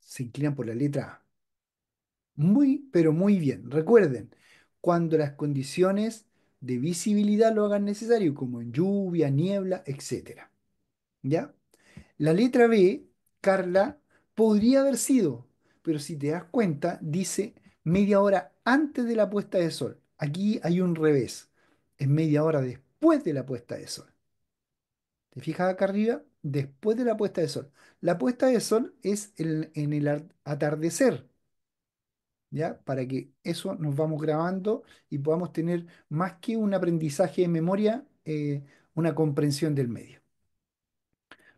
Se inclinan por la letra A. Muy, pero muy bien. Recuerden, cuando las condiciones de visibilidad lo hagan necesario, como en lluvia, niebla, etc. ¿Ya? La letra B, Carla, podría haber sido, pero si te das cuenta, dice media hora antes de la puesta de sol. Aquí hay un revés, es media hora después de la puesta de sol. ¿Te fijas acá arriba? Después de la puesta de sol. La puesta de sol es en el atardecer, ¿ya? Para que eso nos vamos grabando y podamos tener más que un aprendizaje de memoria, eh, una comprensión del medio.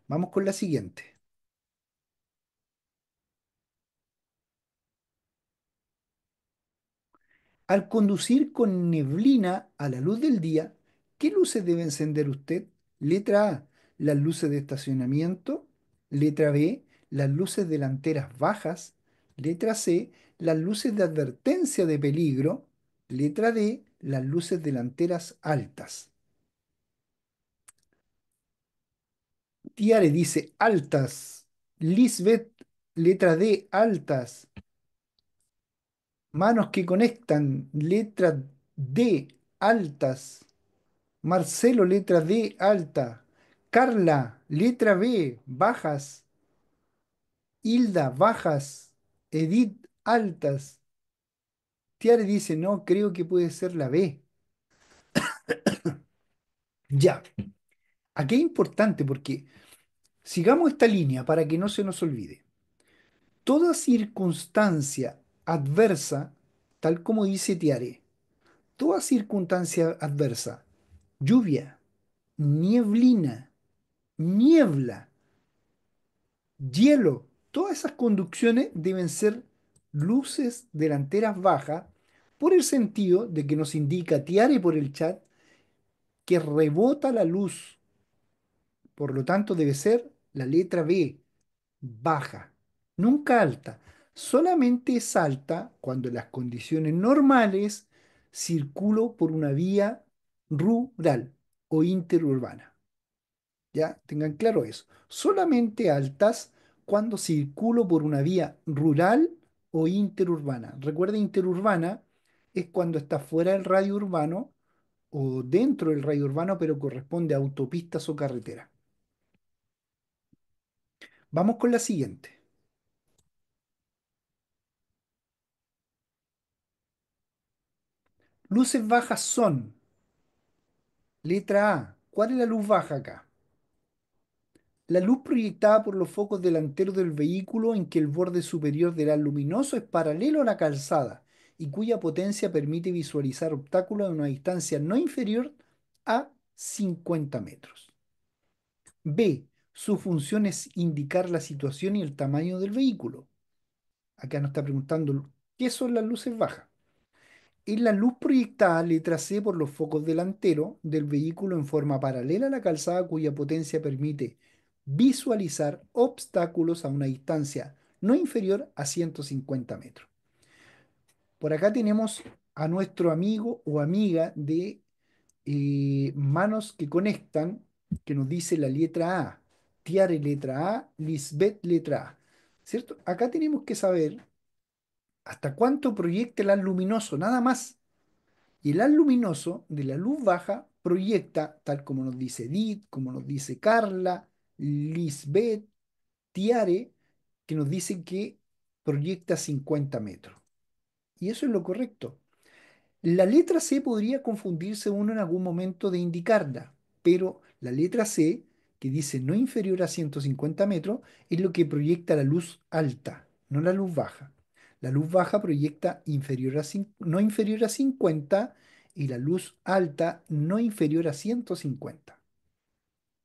Vamos con la siguiente. Al conducir con neblina a la luz del día, ¿qué luces debe encender usted? Letra A, las luces de estacionamiento. Letra B, las luces delanteras bajas. Letra C, las luces de advertencia de peligro. Letra D, las luces delanteras altas. Tiare dice altas. Lisbeth, letra D, altas. Manos que conectan, letra D, altas. Marcelo, letra D, alta. Carla, letra B, bajas. Hilda, bajas. Edith Altas. Tiare dice, no, creo que puede ser la B. (coughs) ya. Aquí es importante porque sigamos esta línea para que no se nos olvide. Toda circunstancia adversa, tal como dice Tiare, toda circunstancia adversa, lluvia, nieblina, niebla, hielo, Todas esas conducciones deben ser luces delanteras bajas por el sentido de que nos indica Tiare por el chat que rebota la luz. Por lo tanto, debe ser la letra B, baja, nunca alta. Solamente es alta cuando las condiciones normales circulo por una vía rural o interurbana. ¿Ya? Tengan claro eso. Solamente altas cuando circulo por una vía rural o interurbana. Recuerda, interurbana es cuando está fuera del radio urbano o dentro del radio urbano, pero corresponde a autopistas o carretera. Vamos con la siguiente. Luces bajas son. Letra A. ¿Cuál es la luz baja acá? La luz proyectada por los focos delanteros del vehículo en que el borde superior del luminoso es paralelo a la calzada y cuya potencia permite visualizar obstáculos a una distancia no inferior a 50 metros. B. Su función es indicar la situación y el tamaño del vehículo. Acá nos está preguntando qué son las luces bajas. Es la luz proyectada letra C por los focos delanteros del vehículo en forma paralela a la calzada cuya potencia permite visualizar obstáculos a una distancia no inferior a 150 metros. Por acá tenemos a nuestro amigo o amiga de eh, manos que conectan, que nos dice la letra A, Tiare letra A, Lisbeth letra A. ¿Cierto? Acá tenemos que saber hasta cuánto proyecta el aluminoso, luminoso, nada más. Y el al luminoso de la luz baja proyecta, tal como nos dice Edith, como nos dice Carla, Lisbeth Tiare, que nos dice que proyecta 50 metros. Y eso es lo correcto. La letra C podría confundirse uno en algún momento de indicarla, pero la letra C, que dice no inferior a 150 metros, es lo que proyecta la luz alta, no la luz baja. La luz baja proyecta inferior a no inferior a 50 y la luz alta no inferior a 150.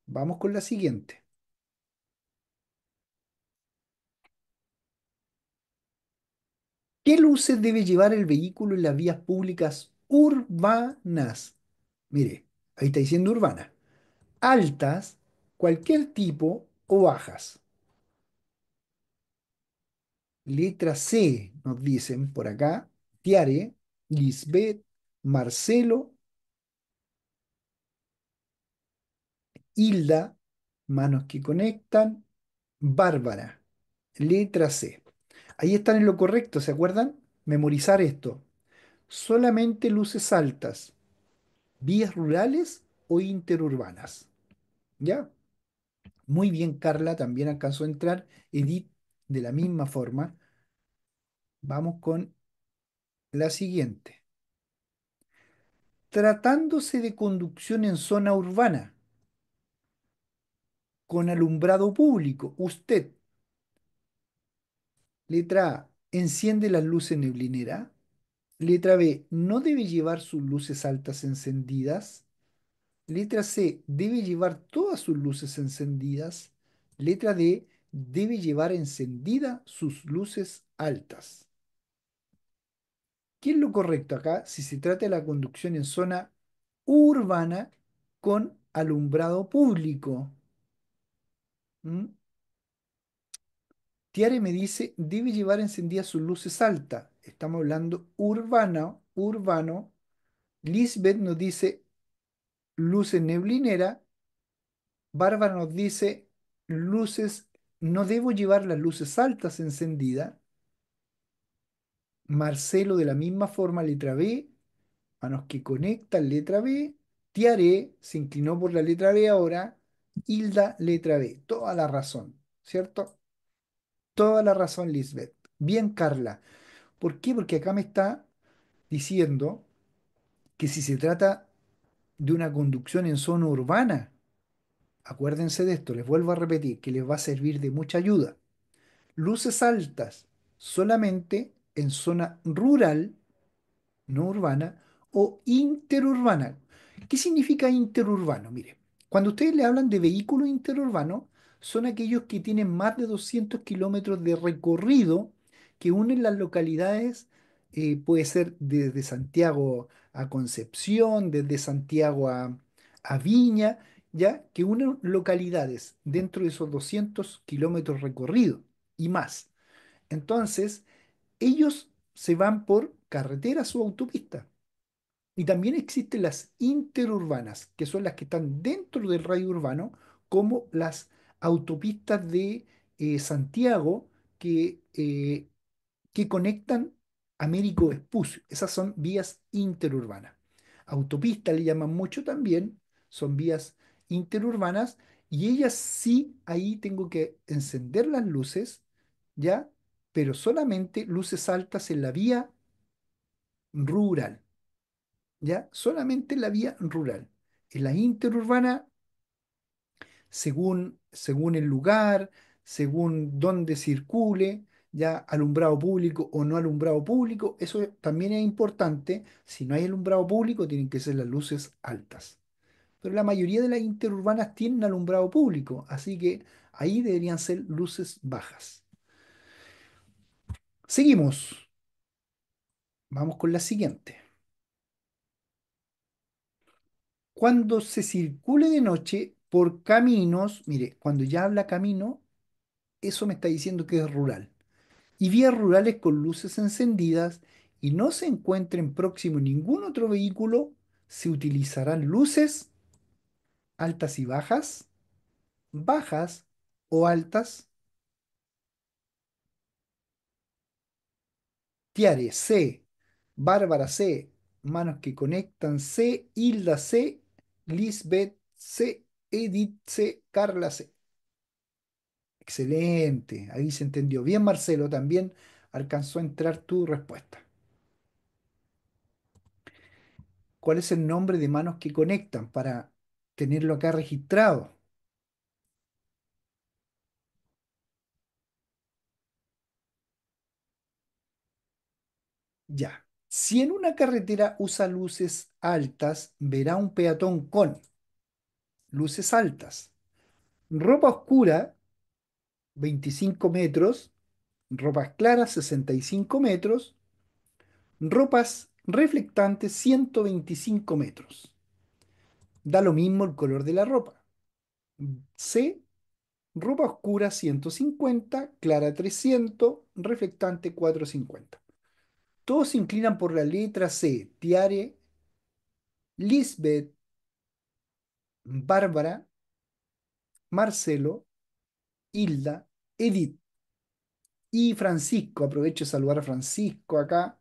Vamos con la siguiente. ¿Qué luces debe llevar el vehículo en las vías públicas urbanas? Mire, ahí está diciendo urbana. Altas, cualquier tipo o bajas. Letra C, nos dicen por acá, Tiare, Lisbeth, Marcelo, Hilda, manos que conectan, Bárbara, letra C. Ahí están en lo correcto, ¿se acuerdan? Memorizar esto. Solamente luces altas, vías rurales o interurbanas. ¿Ya? Muy bien, Carla, también alcanzó a entrar. Edith, de la misma forma. Vamos con la siguiente. Tratándose de conducción en zona urbana, con alumbrado público, usted Letra A, enciende las luces neblinera. Letra B, no debe llevar sus luces altas encendidas. Letra C, debe llevar todas sus luces encendidas. Letra D, debe llevar encendida sus luces altas. ¿Qué es lo correcto acá si se trata de la conducción en zona urbana con alumbrado público? ¿Mm? Tiare me dice, debe llevar encendidas sus luces altas. Estamos hablando urbano, urbano. Lisbeth nos dice luces neblinera. Bárbara nos dice luces, no debo llevar las luces altas encendidas. Marcelo de la misma forma, letra B. A los que conectan, letra B. Tiare se inclinó por la letra B ahora. Hilda, letra B. Toda la razón, ¿cierto? toda la razón, Lisbeth. Bien, Carla. ¿Por qué? Porque acá me está diciendo que si se trata de una conducción en zona urbana, acuérdense de esto, les vuelvo a repetir, que les va a servir de mucha ayuda. Luces altas solamente en zona rural, no urbana, o interurbana. ¿Qué significa interurbano? Mire, cuando ustedes le hablan de vehículo interurbano, son aquellos que tienen más de 200 kilómetros de recorrido que unen las localidades, eh, puede ser desde Santiago a Concepción, desde Santiago a, Viña, ya que unen localidades dentro de esos 200 kilómetros recorrido y más. Entonces, ellos se van por carreteras o autopistas. Y también existen las interurbanas, que son las que están dentro del radio urbano, como las autopistas de eh, Santiago que, eh, que conectan Américo Vespucio. Esas son vías interurbanas. autopistas le llaman mucho también, son vías interurbanas y ellas sí ahí tengo que encender las luces, ¿ya? Pero solamente luces altas en la vía rural, ¿ya? Solamente en la vía rural. En la interurbana según, según el lugar, según dónde circule, ya alumbrado público o no alumbrado público, eso también es importante. Si no hay alumbrado público, tienen que ser las luces altas. Pero la mayoría de las interurbanas tienen alumbrado público, así que ahí deberían ser luces bajas. Seguimos. Vamos con la siguiente. Cuando se circule de noche, por caminos, mire, cuando ya habla camino, eso me está diciendo que es rural. Y vías rurales con luces encendidas y no se encuentren próximo ningún otro vehículo, se utilizarán luces altas y bajas, bajas o altas. Tiare C, Bárbara C, manos que conectan C, Hilda C, Lisbeth C, C. Carla C. Excelente, ahí se entendió. Bien, Marcelo, también alcanzó a entrar tu respuesta. ¿Cuál es el nombre de manos que conectan para tenerlo acá registrado? Ya. Si en una carretera usa luces altas, verá un peatón con luces altas. Ropa oscura, 25 metros. Ropas claras, 65 metros. Ropas reflectantes, 125 metros. Da lo mismo el color de la ropa. C, ropa oscura 150, clara 300, reflectante 450. Todos se inclinan por la letra C. Tiare, Lisbeth, Bárbara, Marcelo, Hilda, Edith y Francisco. Aprovecho de saludar a Francisco acá,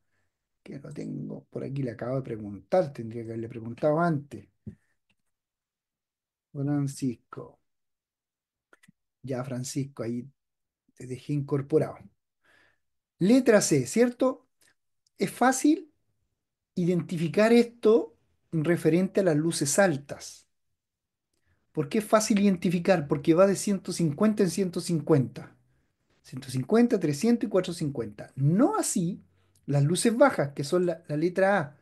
que lo tengo por aquí, le acabo de preguntar, tendría que haberle preguntado antes. Francisco. Ya, Francisco, ahí te dejé incorporado. Letra C, ¿cierto? Es fácil identificar esto referente a las luces altas. ¿Por qué es fácil identificar? Porque va de 150 en 150. 150, 300 y 450. No así las luces bajas, que son la, letra A,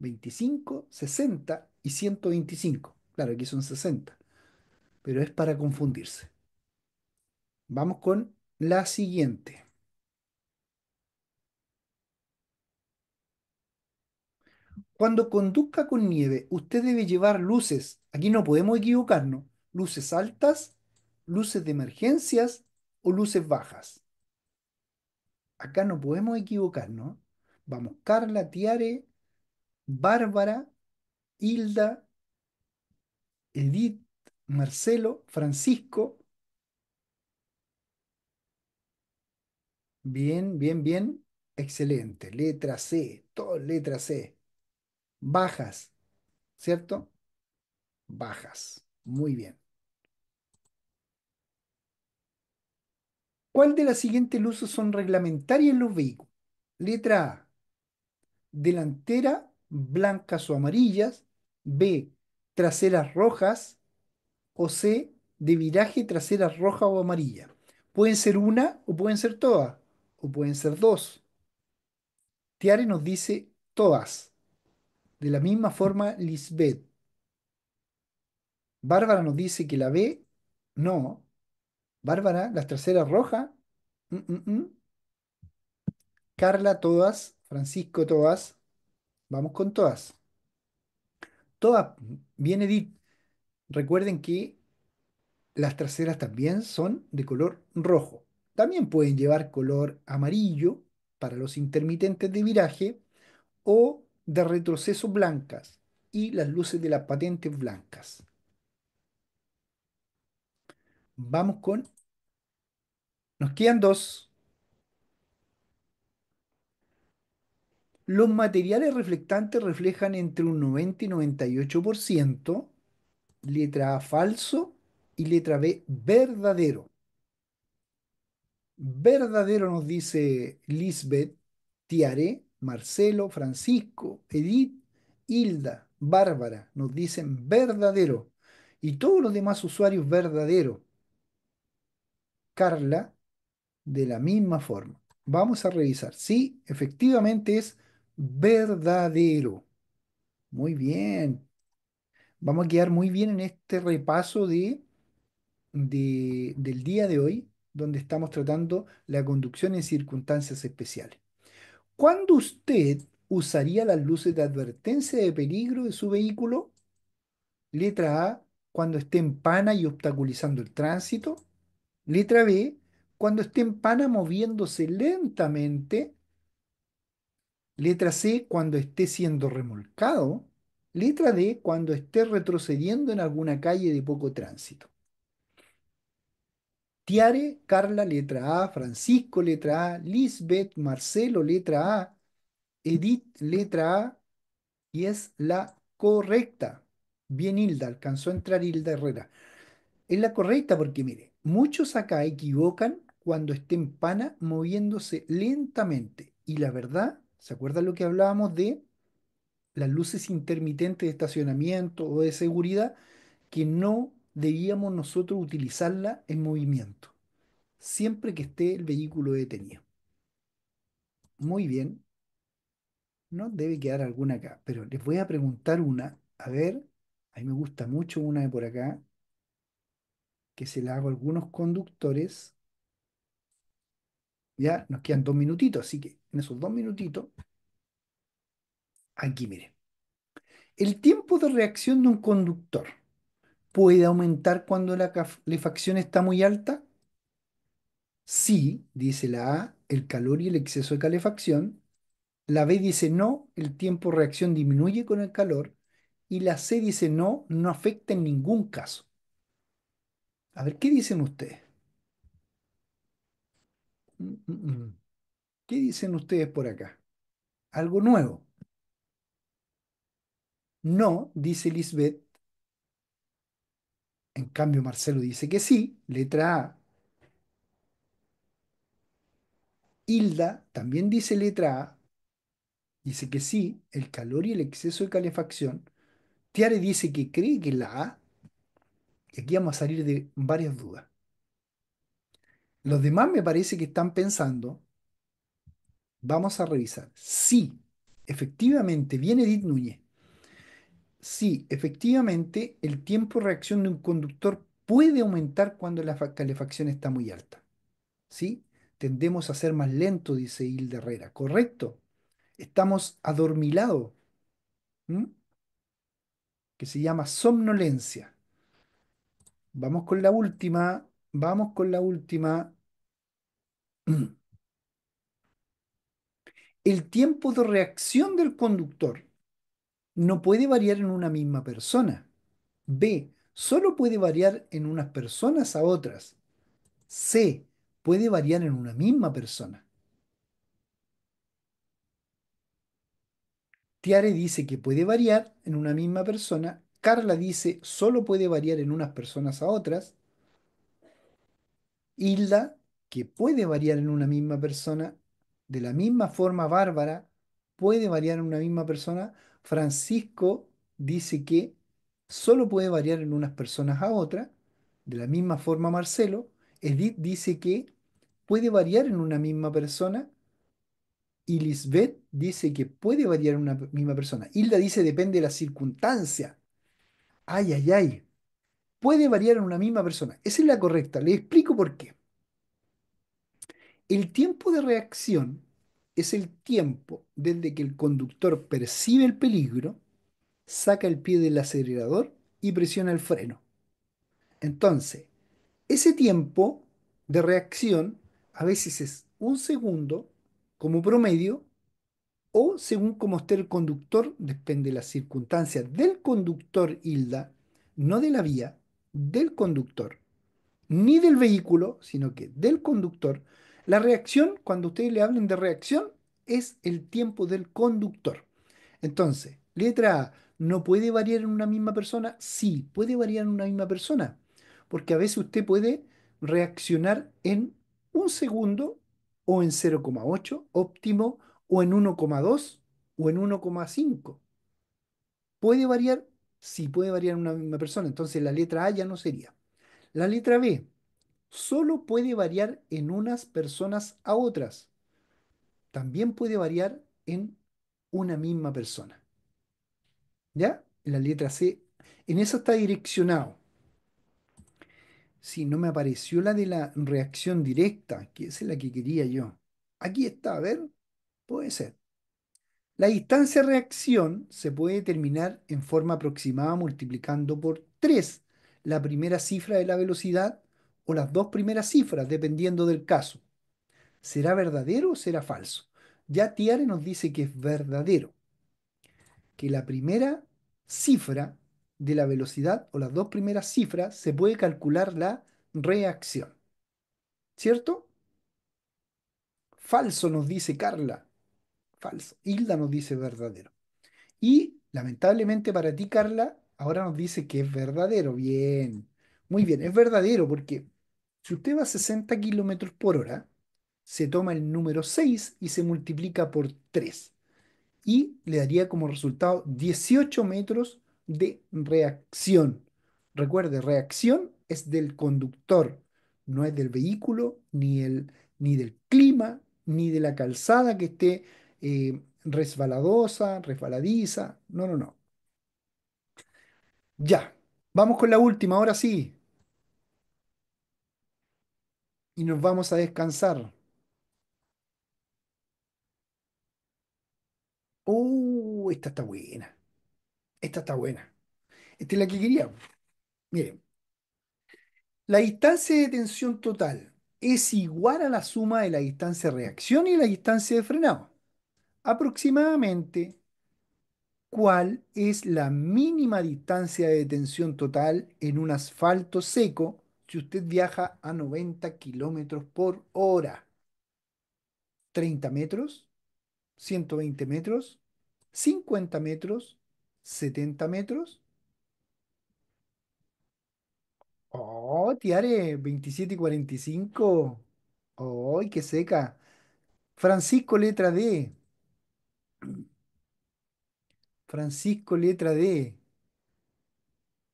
25, 60 y 125. Claro, aquí son 60. Pero es para confundirse. Vamos con la siguiente. Cuando conduzca con nieve, usted debe llevar luces Aquí no podemos equivocarnos. Luces altas, luces de emergencias o luces bajas. Acá no podemos equivocarnos. Vamos, Carla, Tiare, Bárbara, Hilda, Edith, Marcelo, Francisco. Bien, bien, bien. Excelente. Letra C, todo letra C. Bajas, ¿cierto? bajas. Muy bien. ¿Cuál de las siguientes luces son reglamentarias en los vehículos? Letra A. Delantera blancas o amarillas. B. Traseras rojas. O C. De viraje traseras roja o amarilla. Pueden ser una o pueden ser todas. O pueden ser dos. Tiare nos dice todas. De la misma forma, Lisbeth. Bárbara nos dice que la ve? no. Bárbara, las traseras rojas, mm, mm, mm. Carla, todas. Francisco, todas. Vamos con todas. Todas, bien Edith. Recuerden que las traseras también son de color rojo. También pueden llevar color amarillo para los intermitentes de viraje o de retroceso blancas y las luces de las patentes blancas. Vamos con... Nos quedan dos. Los materiales reflectantes reflejan entre un 90 y 98%. Letra A, falso. Y letra B, verdadero. Verdadero nos dice Lisbeth, Tiare, Marcelo, Francisco, Edith, Hilda, Bárbara. Nos dicen verdadero. Y todos los demás usuarios verdadero. Carla, de la misma forma. Vamos a revisar. Sí, efectivamente es verdadero. Muy bien. Vamos a quedar muy bien en este repaso de, del día de hoy, donde estamos tratando la conducción en circunstancias especiales. ¿Cuándo usted usaría las luces de advertencia de peligro de su vehículo? Letra A, cuando esté en pana y obstaculizando el tránsito. Letra B, cuando esté en pana moviéndose lentamente. Letra C, cuando esté siendo remolcado. Letra D, cuando esté retrocediendo en alguna calle de poco tránsito. Tiare, Carla, letra A, Francisco, letra A, Lisbeth, Marcelo, letra A, Edith, letra A, y es la correcta. Bien, Hilda, alcanzó a entrar Hilda Herrera. Es la correcta porque, mire, muchos acá equivocan cuando estén pana moviéndose lentamente. Y la verdad, ¿se acuerdan lo que hablábamos de las luces intermitentes de estacionamiento o de seguridad? Que no debíamos nosotros utilizarla en movimiento, siempre que esté el vehículo detenido. Muy bien. No debe quedar alguna acá, pero les voy a preguntar una. A ver, a mí me gusta mucho una de por acá que se la hago a algunos conductores. Ya nos quedan dos minutitos, así que en esos dos minutitos, aquí miren. El tiempo de reacción de un conductor puede aumentar cuando la calefacción está muy alta. Sí, dice la A, el calor y el exceso de calefacción. La B dice no, el tiempo de reacción disminuye con el calor. Y la C dice no, no afecta en ningún caso. A ver, ¿qué dicen ustedes? Mm, mm, mm. ¿Qué dicen ustedes por acá? Algo nuevo. No, dice Lisbeth. En cambio, Marcelo dice que sí, letra A. Hilda también dice letra A. Dice que sí, el calor y el exceso de calefacción. Tiare dice que cree que la A aquí vamos a salir de varias dudas. Los demás me parece que están pensando, vamos a revisar, Sí, efectivamente viene Edith Núñez, Sí, efectivamente el tiempo de reacción de un conductor puede aumentar cuando la calefacción está muy alta. ¿Sí? Tendemos a ser más lento, dice Hilde Herrera. Correcto. Estamos adormilados. Que se llama somnolencia. Vamos con la última, vamos con la última. (clears throat) El tiempo de reacción del conductor no puede variar en una misma persona. B. Solo puede variar en unas personas a otras. C. Puede variar en una misma persona. Tiare dice que puede variar en una misma persona Carla dice, solo puede variar en unas personas a otras. Hilda, que puede variar en una misma persona, de la misma forma Bárbara, puede variar en una misma persona. Francisco dice que solo puede variar en unas personas a otras. De la misma forma Marcelo. Edith dice que puede variar en una misma persona. Y Lisbeth dice que puede variar en una misma persona. Hilda dice depende de la circunstancia. Ay, ay, ay. Puede variar en una misma persona. Esa es la correcta. Le explico por qué. El tiempo de reacción es el tiempo desde que el conductor percibe el peligro, saca el pie del acelerador y presiona el freno. Entonces, ese tiempo de reacción a veces es un segundo como promedio o según como esté el conductor, depende de las circunstancias del conductor, Hilda, no de la vía, del conductor, ni del vehículo, sino que del conductor. La reacción, cuando ustedes le hablen de reacción, es el tiempo del conductor. Entonces, letra A, ¿no puede variar en una misma persona? Sí, puede variar en una misma persona, porque a veces usted puede reaccionar en un segundo o en 0,8 óptimo o en 1,2 o en 1,5. ¿Puede variar? Sí, puede variar en una misma persona. Entonces la letra A ya no sería. La letra B solo puede variar en unas personas a otras. También puede variar en una misma persona. ¿Ya? La letra C. En eso está direccionado. Si no me apareció la de la reacción directa, que es la que quería yo. Aquí está, a ver. Puede ser. La distancia de reacción se puede determinar en forma aproximada multiplicando por 3 la primera cifra de la velocidad o las dos primeras cifras, dependiendo del caso. ¿Será verdadero o será falso? Ya Tiare nos dice que es verdadero, que la primera cifra de la velocidad o las dos primeras cifras se puede calcular la reacción. ¿Cierto? Falso nos dice Carla falso. Hilda nos dice verdadero. Y lamentablemente para ti, Carla, ahora nos dice que es verdadero. Bien, muy bien, es verdadero porque si usted va a 60 kilómetros por hora, se toma el número 6 y se multiplica por 3. Y le daría como resultado 18 metros de reacción. Recuerde, reacción es del conductor, no es del vehículo, ni, el, ni del clima, ni de la calzada que esté eh, resbaladosa, resbaladiza. No, no, no. Ya, vamos con la última, ahora sí. Y nos vamos a descansar. oh, esta está buena. Esta está buena. Esta es la que quería. Miren, la distancia de tensión total es igual a la suma de la distancia de reacción y la distancia de frenado aproximadamente cuál es la mínima distancia de detención total en un asfalto seco si usted viaja a 90 kilómetros por hora. ¿30 metros? ¿120 metros? ¿50 metros? ¿70 metros? Oh, Tiare, 27 y 45. ¡Ay, qué seca! Francisco, letra D. Francisco, letra D.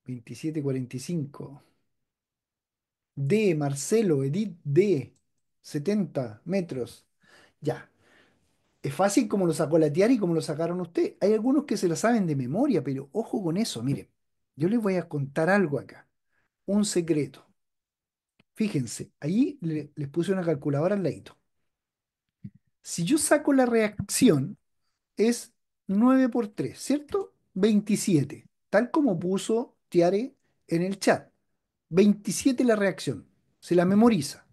2745. D, Marcelo, Edith D. 70 metros. Ya. Es fácil como lo sacó la tiara y como lo sacaron usted. Hay algunos que se la saben de memoria, pero ojo con eso. Miren, yo les voy a contar algo acá. Un secreto. Fíjense, ahí les puse una calculadora al ladito. Si yo saco la reacción, es 9 por 3, ¿cierto? 27, tal como puso Tiare en el chat. 27 la reacción, se la memoriza,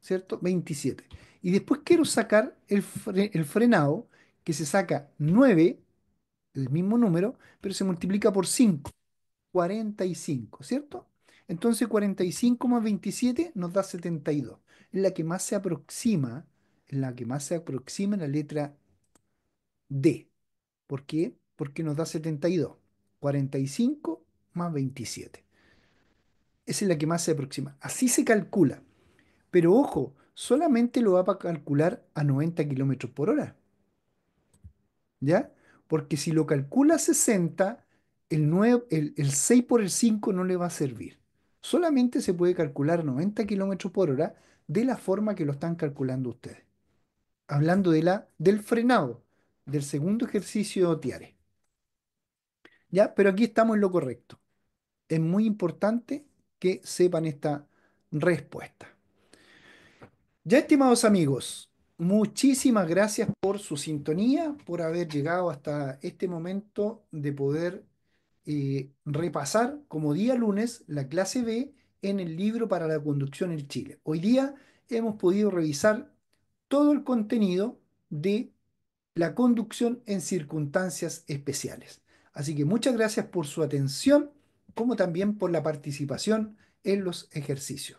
¿cierto? 27. Y después quiero sacar el, frenado, que se saca 9, el mismo número, pero se multiplica por 5, 45, ¿cierto? Entonces 45 más 27 nos da 72. Es la que más se aproxima, en la que más se aproxima la letra D. ¿Por qué? Porque nos da 72. 45 más 27. Esa es la que más se aproxima. Así se calcula. Pero ojo, solamente lo va a calcular a 90 kilómetros por hora. ¿Ya? Porque si lo calcula a 60, el, el 6 por el 5 no le va a servir. Solamente se puede calcular 90 kilómetros por hora de la forma que lo están calculando ustedes. Hablando de la, del frenado del segundo ejercicio tiare. ¿Ya? Pero aquí estamos en lo correcto. Es muy importante que sepan esta respuesta. Ya, estimados amigos, muchísimas gracias por su sintonía, por haber llegado hasta este momento de poder eh, repasar como día lunes la clase B en el libro para la conducción en Chile. Hoy día hemos podido revisar todo el contenido de la conducción en circunstancias especiales. Así que muchas gracias por su atención, como también por la participación en los ejercicios.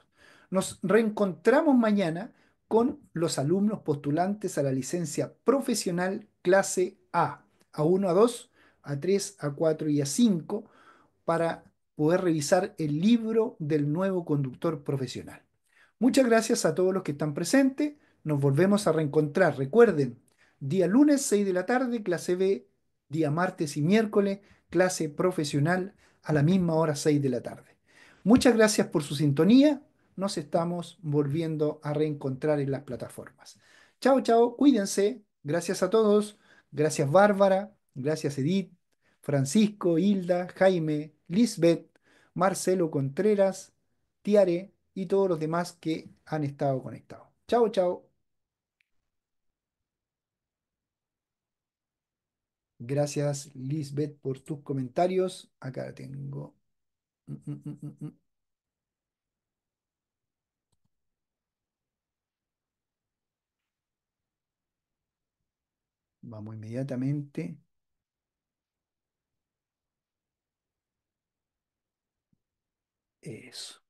Nos reencontramos mañana con los alumnos postulantes a la licencia profesional clase A, A1, A2, A3, A4 y A5, para poder revisar el libro del nuevo conductor profesional. Muchas gracias a todos los que están presentes. Nos volvemos a reencontrar. Recuerden, Día lunes 6 de la tarde, clase B. Día martes y miércoles, clase profesional a la misma hora 6 de la tarde. Muchas gracias por su sintonía. Nos estamos volviendo a reencontrar en las plataformas. Chao, chao, cuídense. Gracias a todos. Gracias Bárbara, gracias Edith, Francisco, Hilda, Jaime, Lisbeth, Marcelo Contreras, Tiare y todos los demás que han estado conectados. Chao, chao. Gracias, Lisbeth, por tus comentarios. Acá tengo. Mm, mm, mm, Vamos inmediatamente. Eso.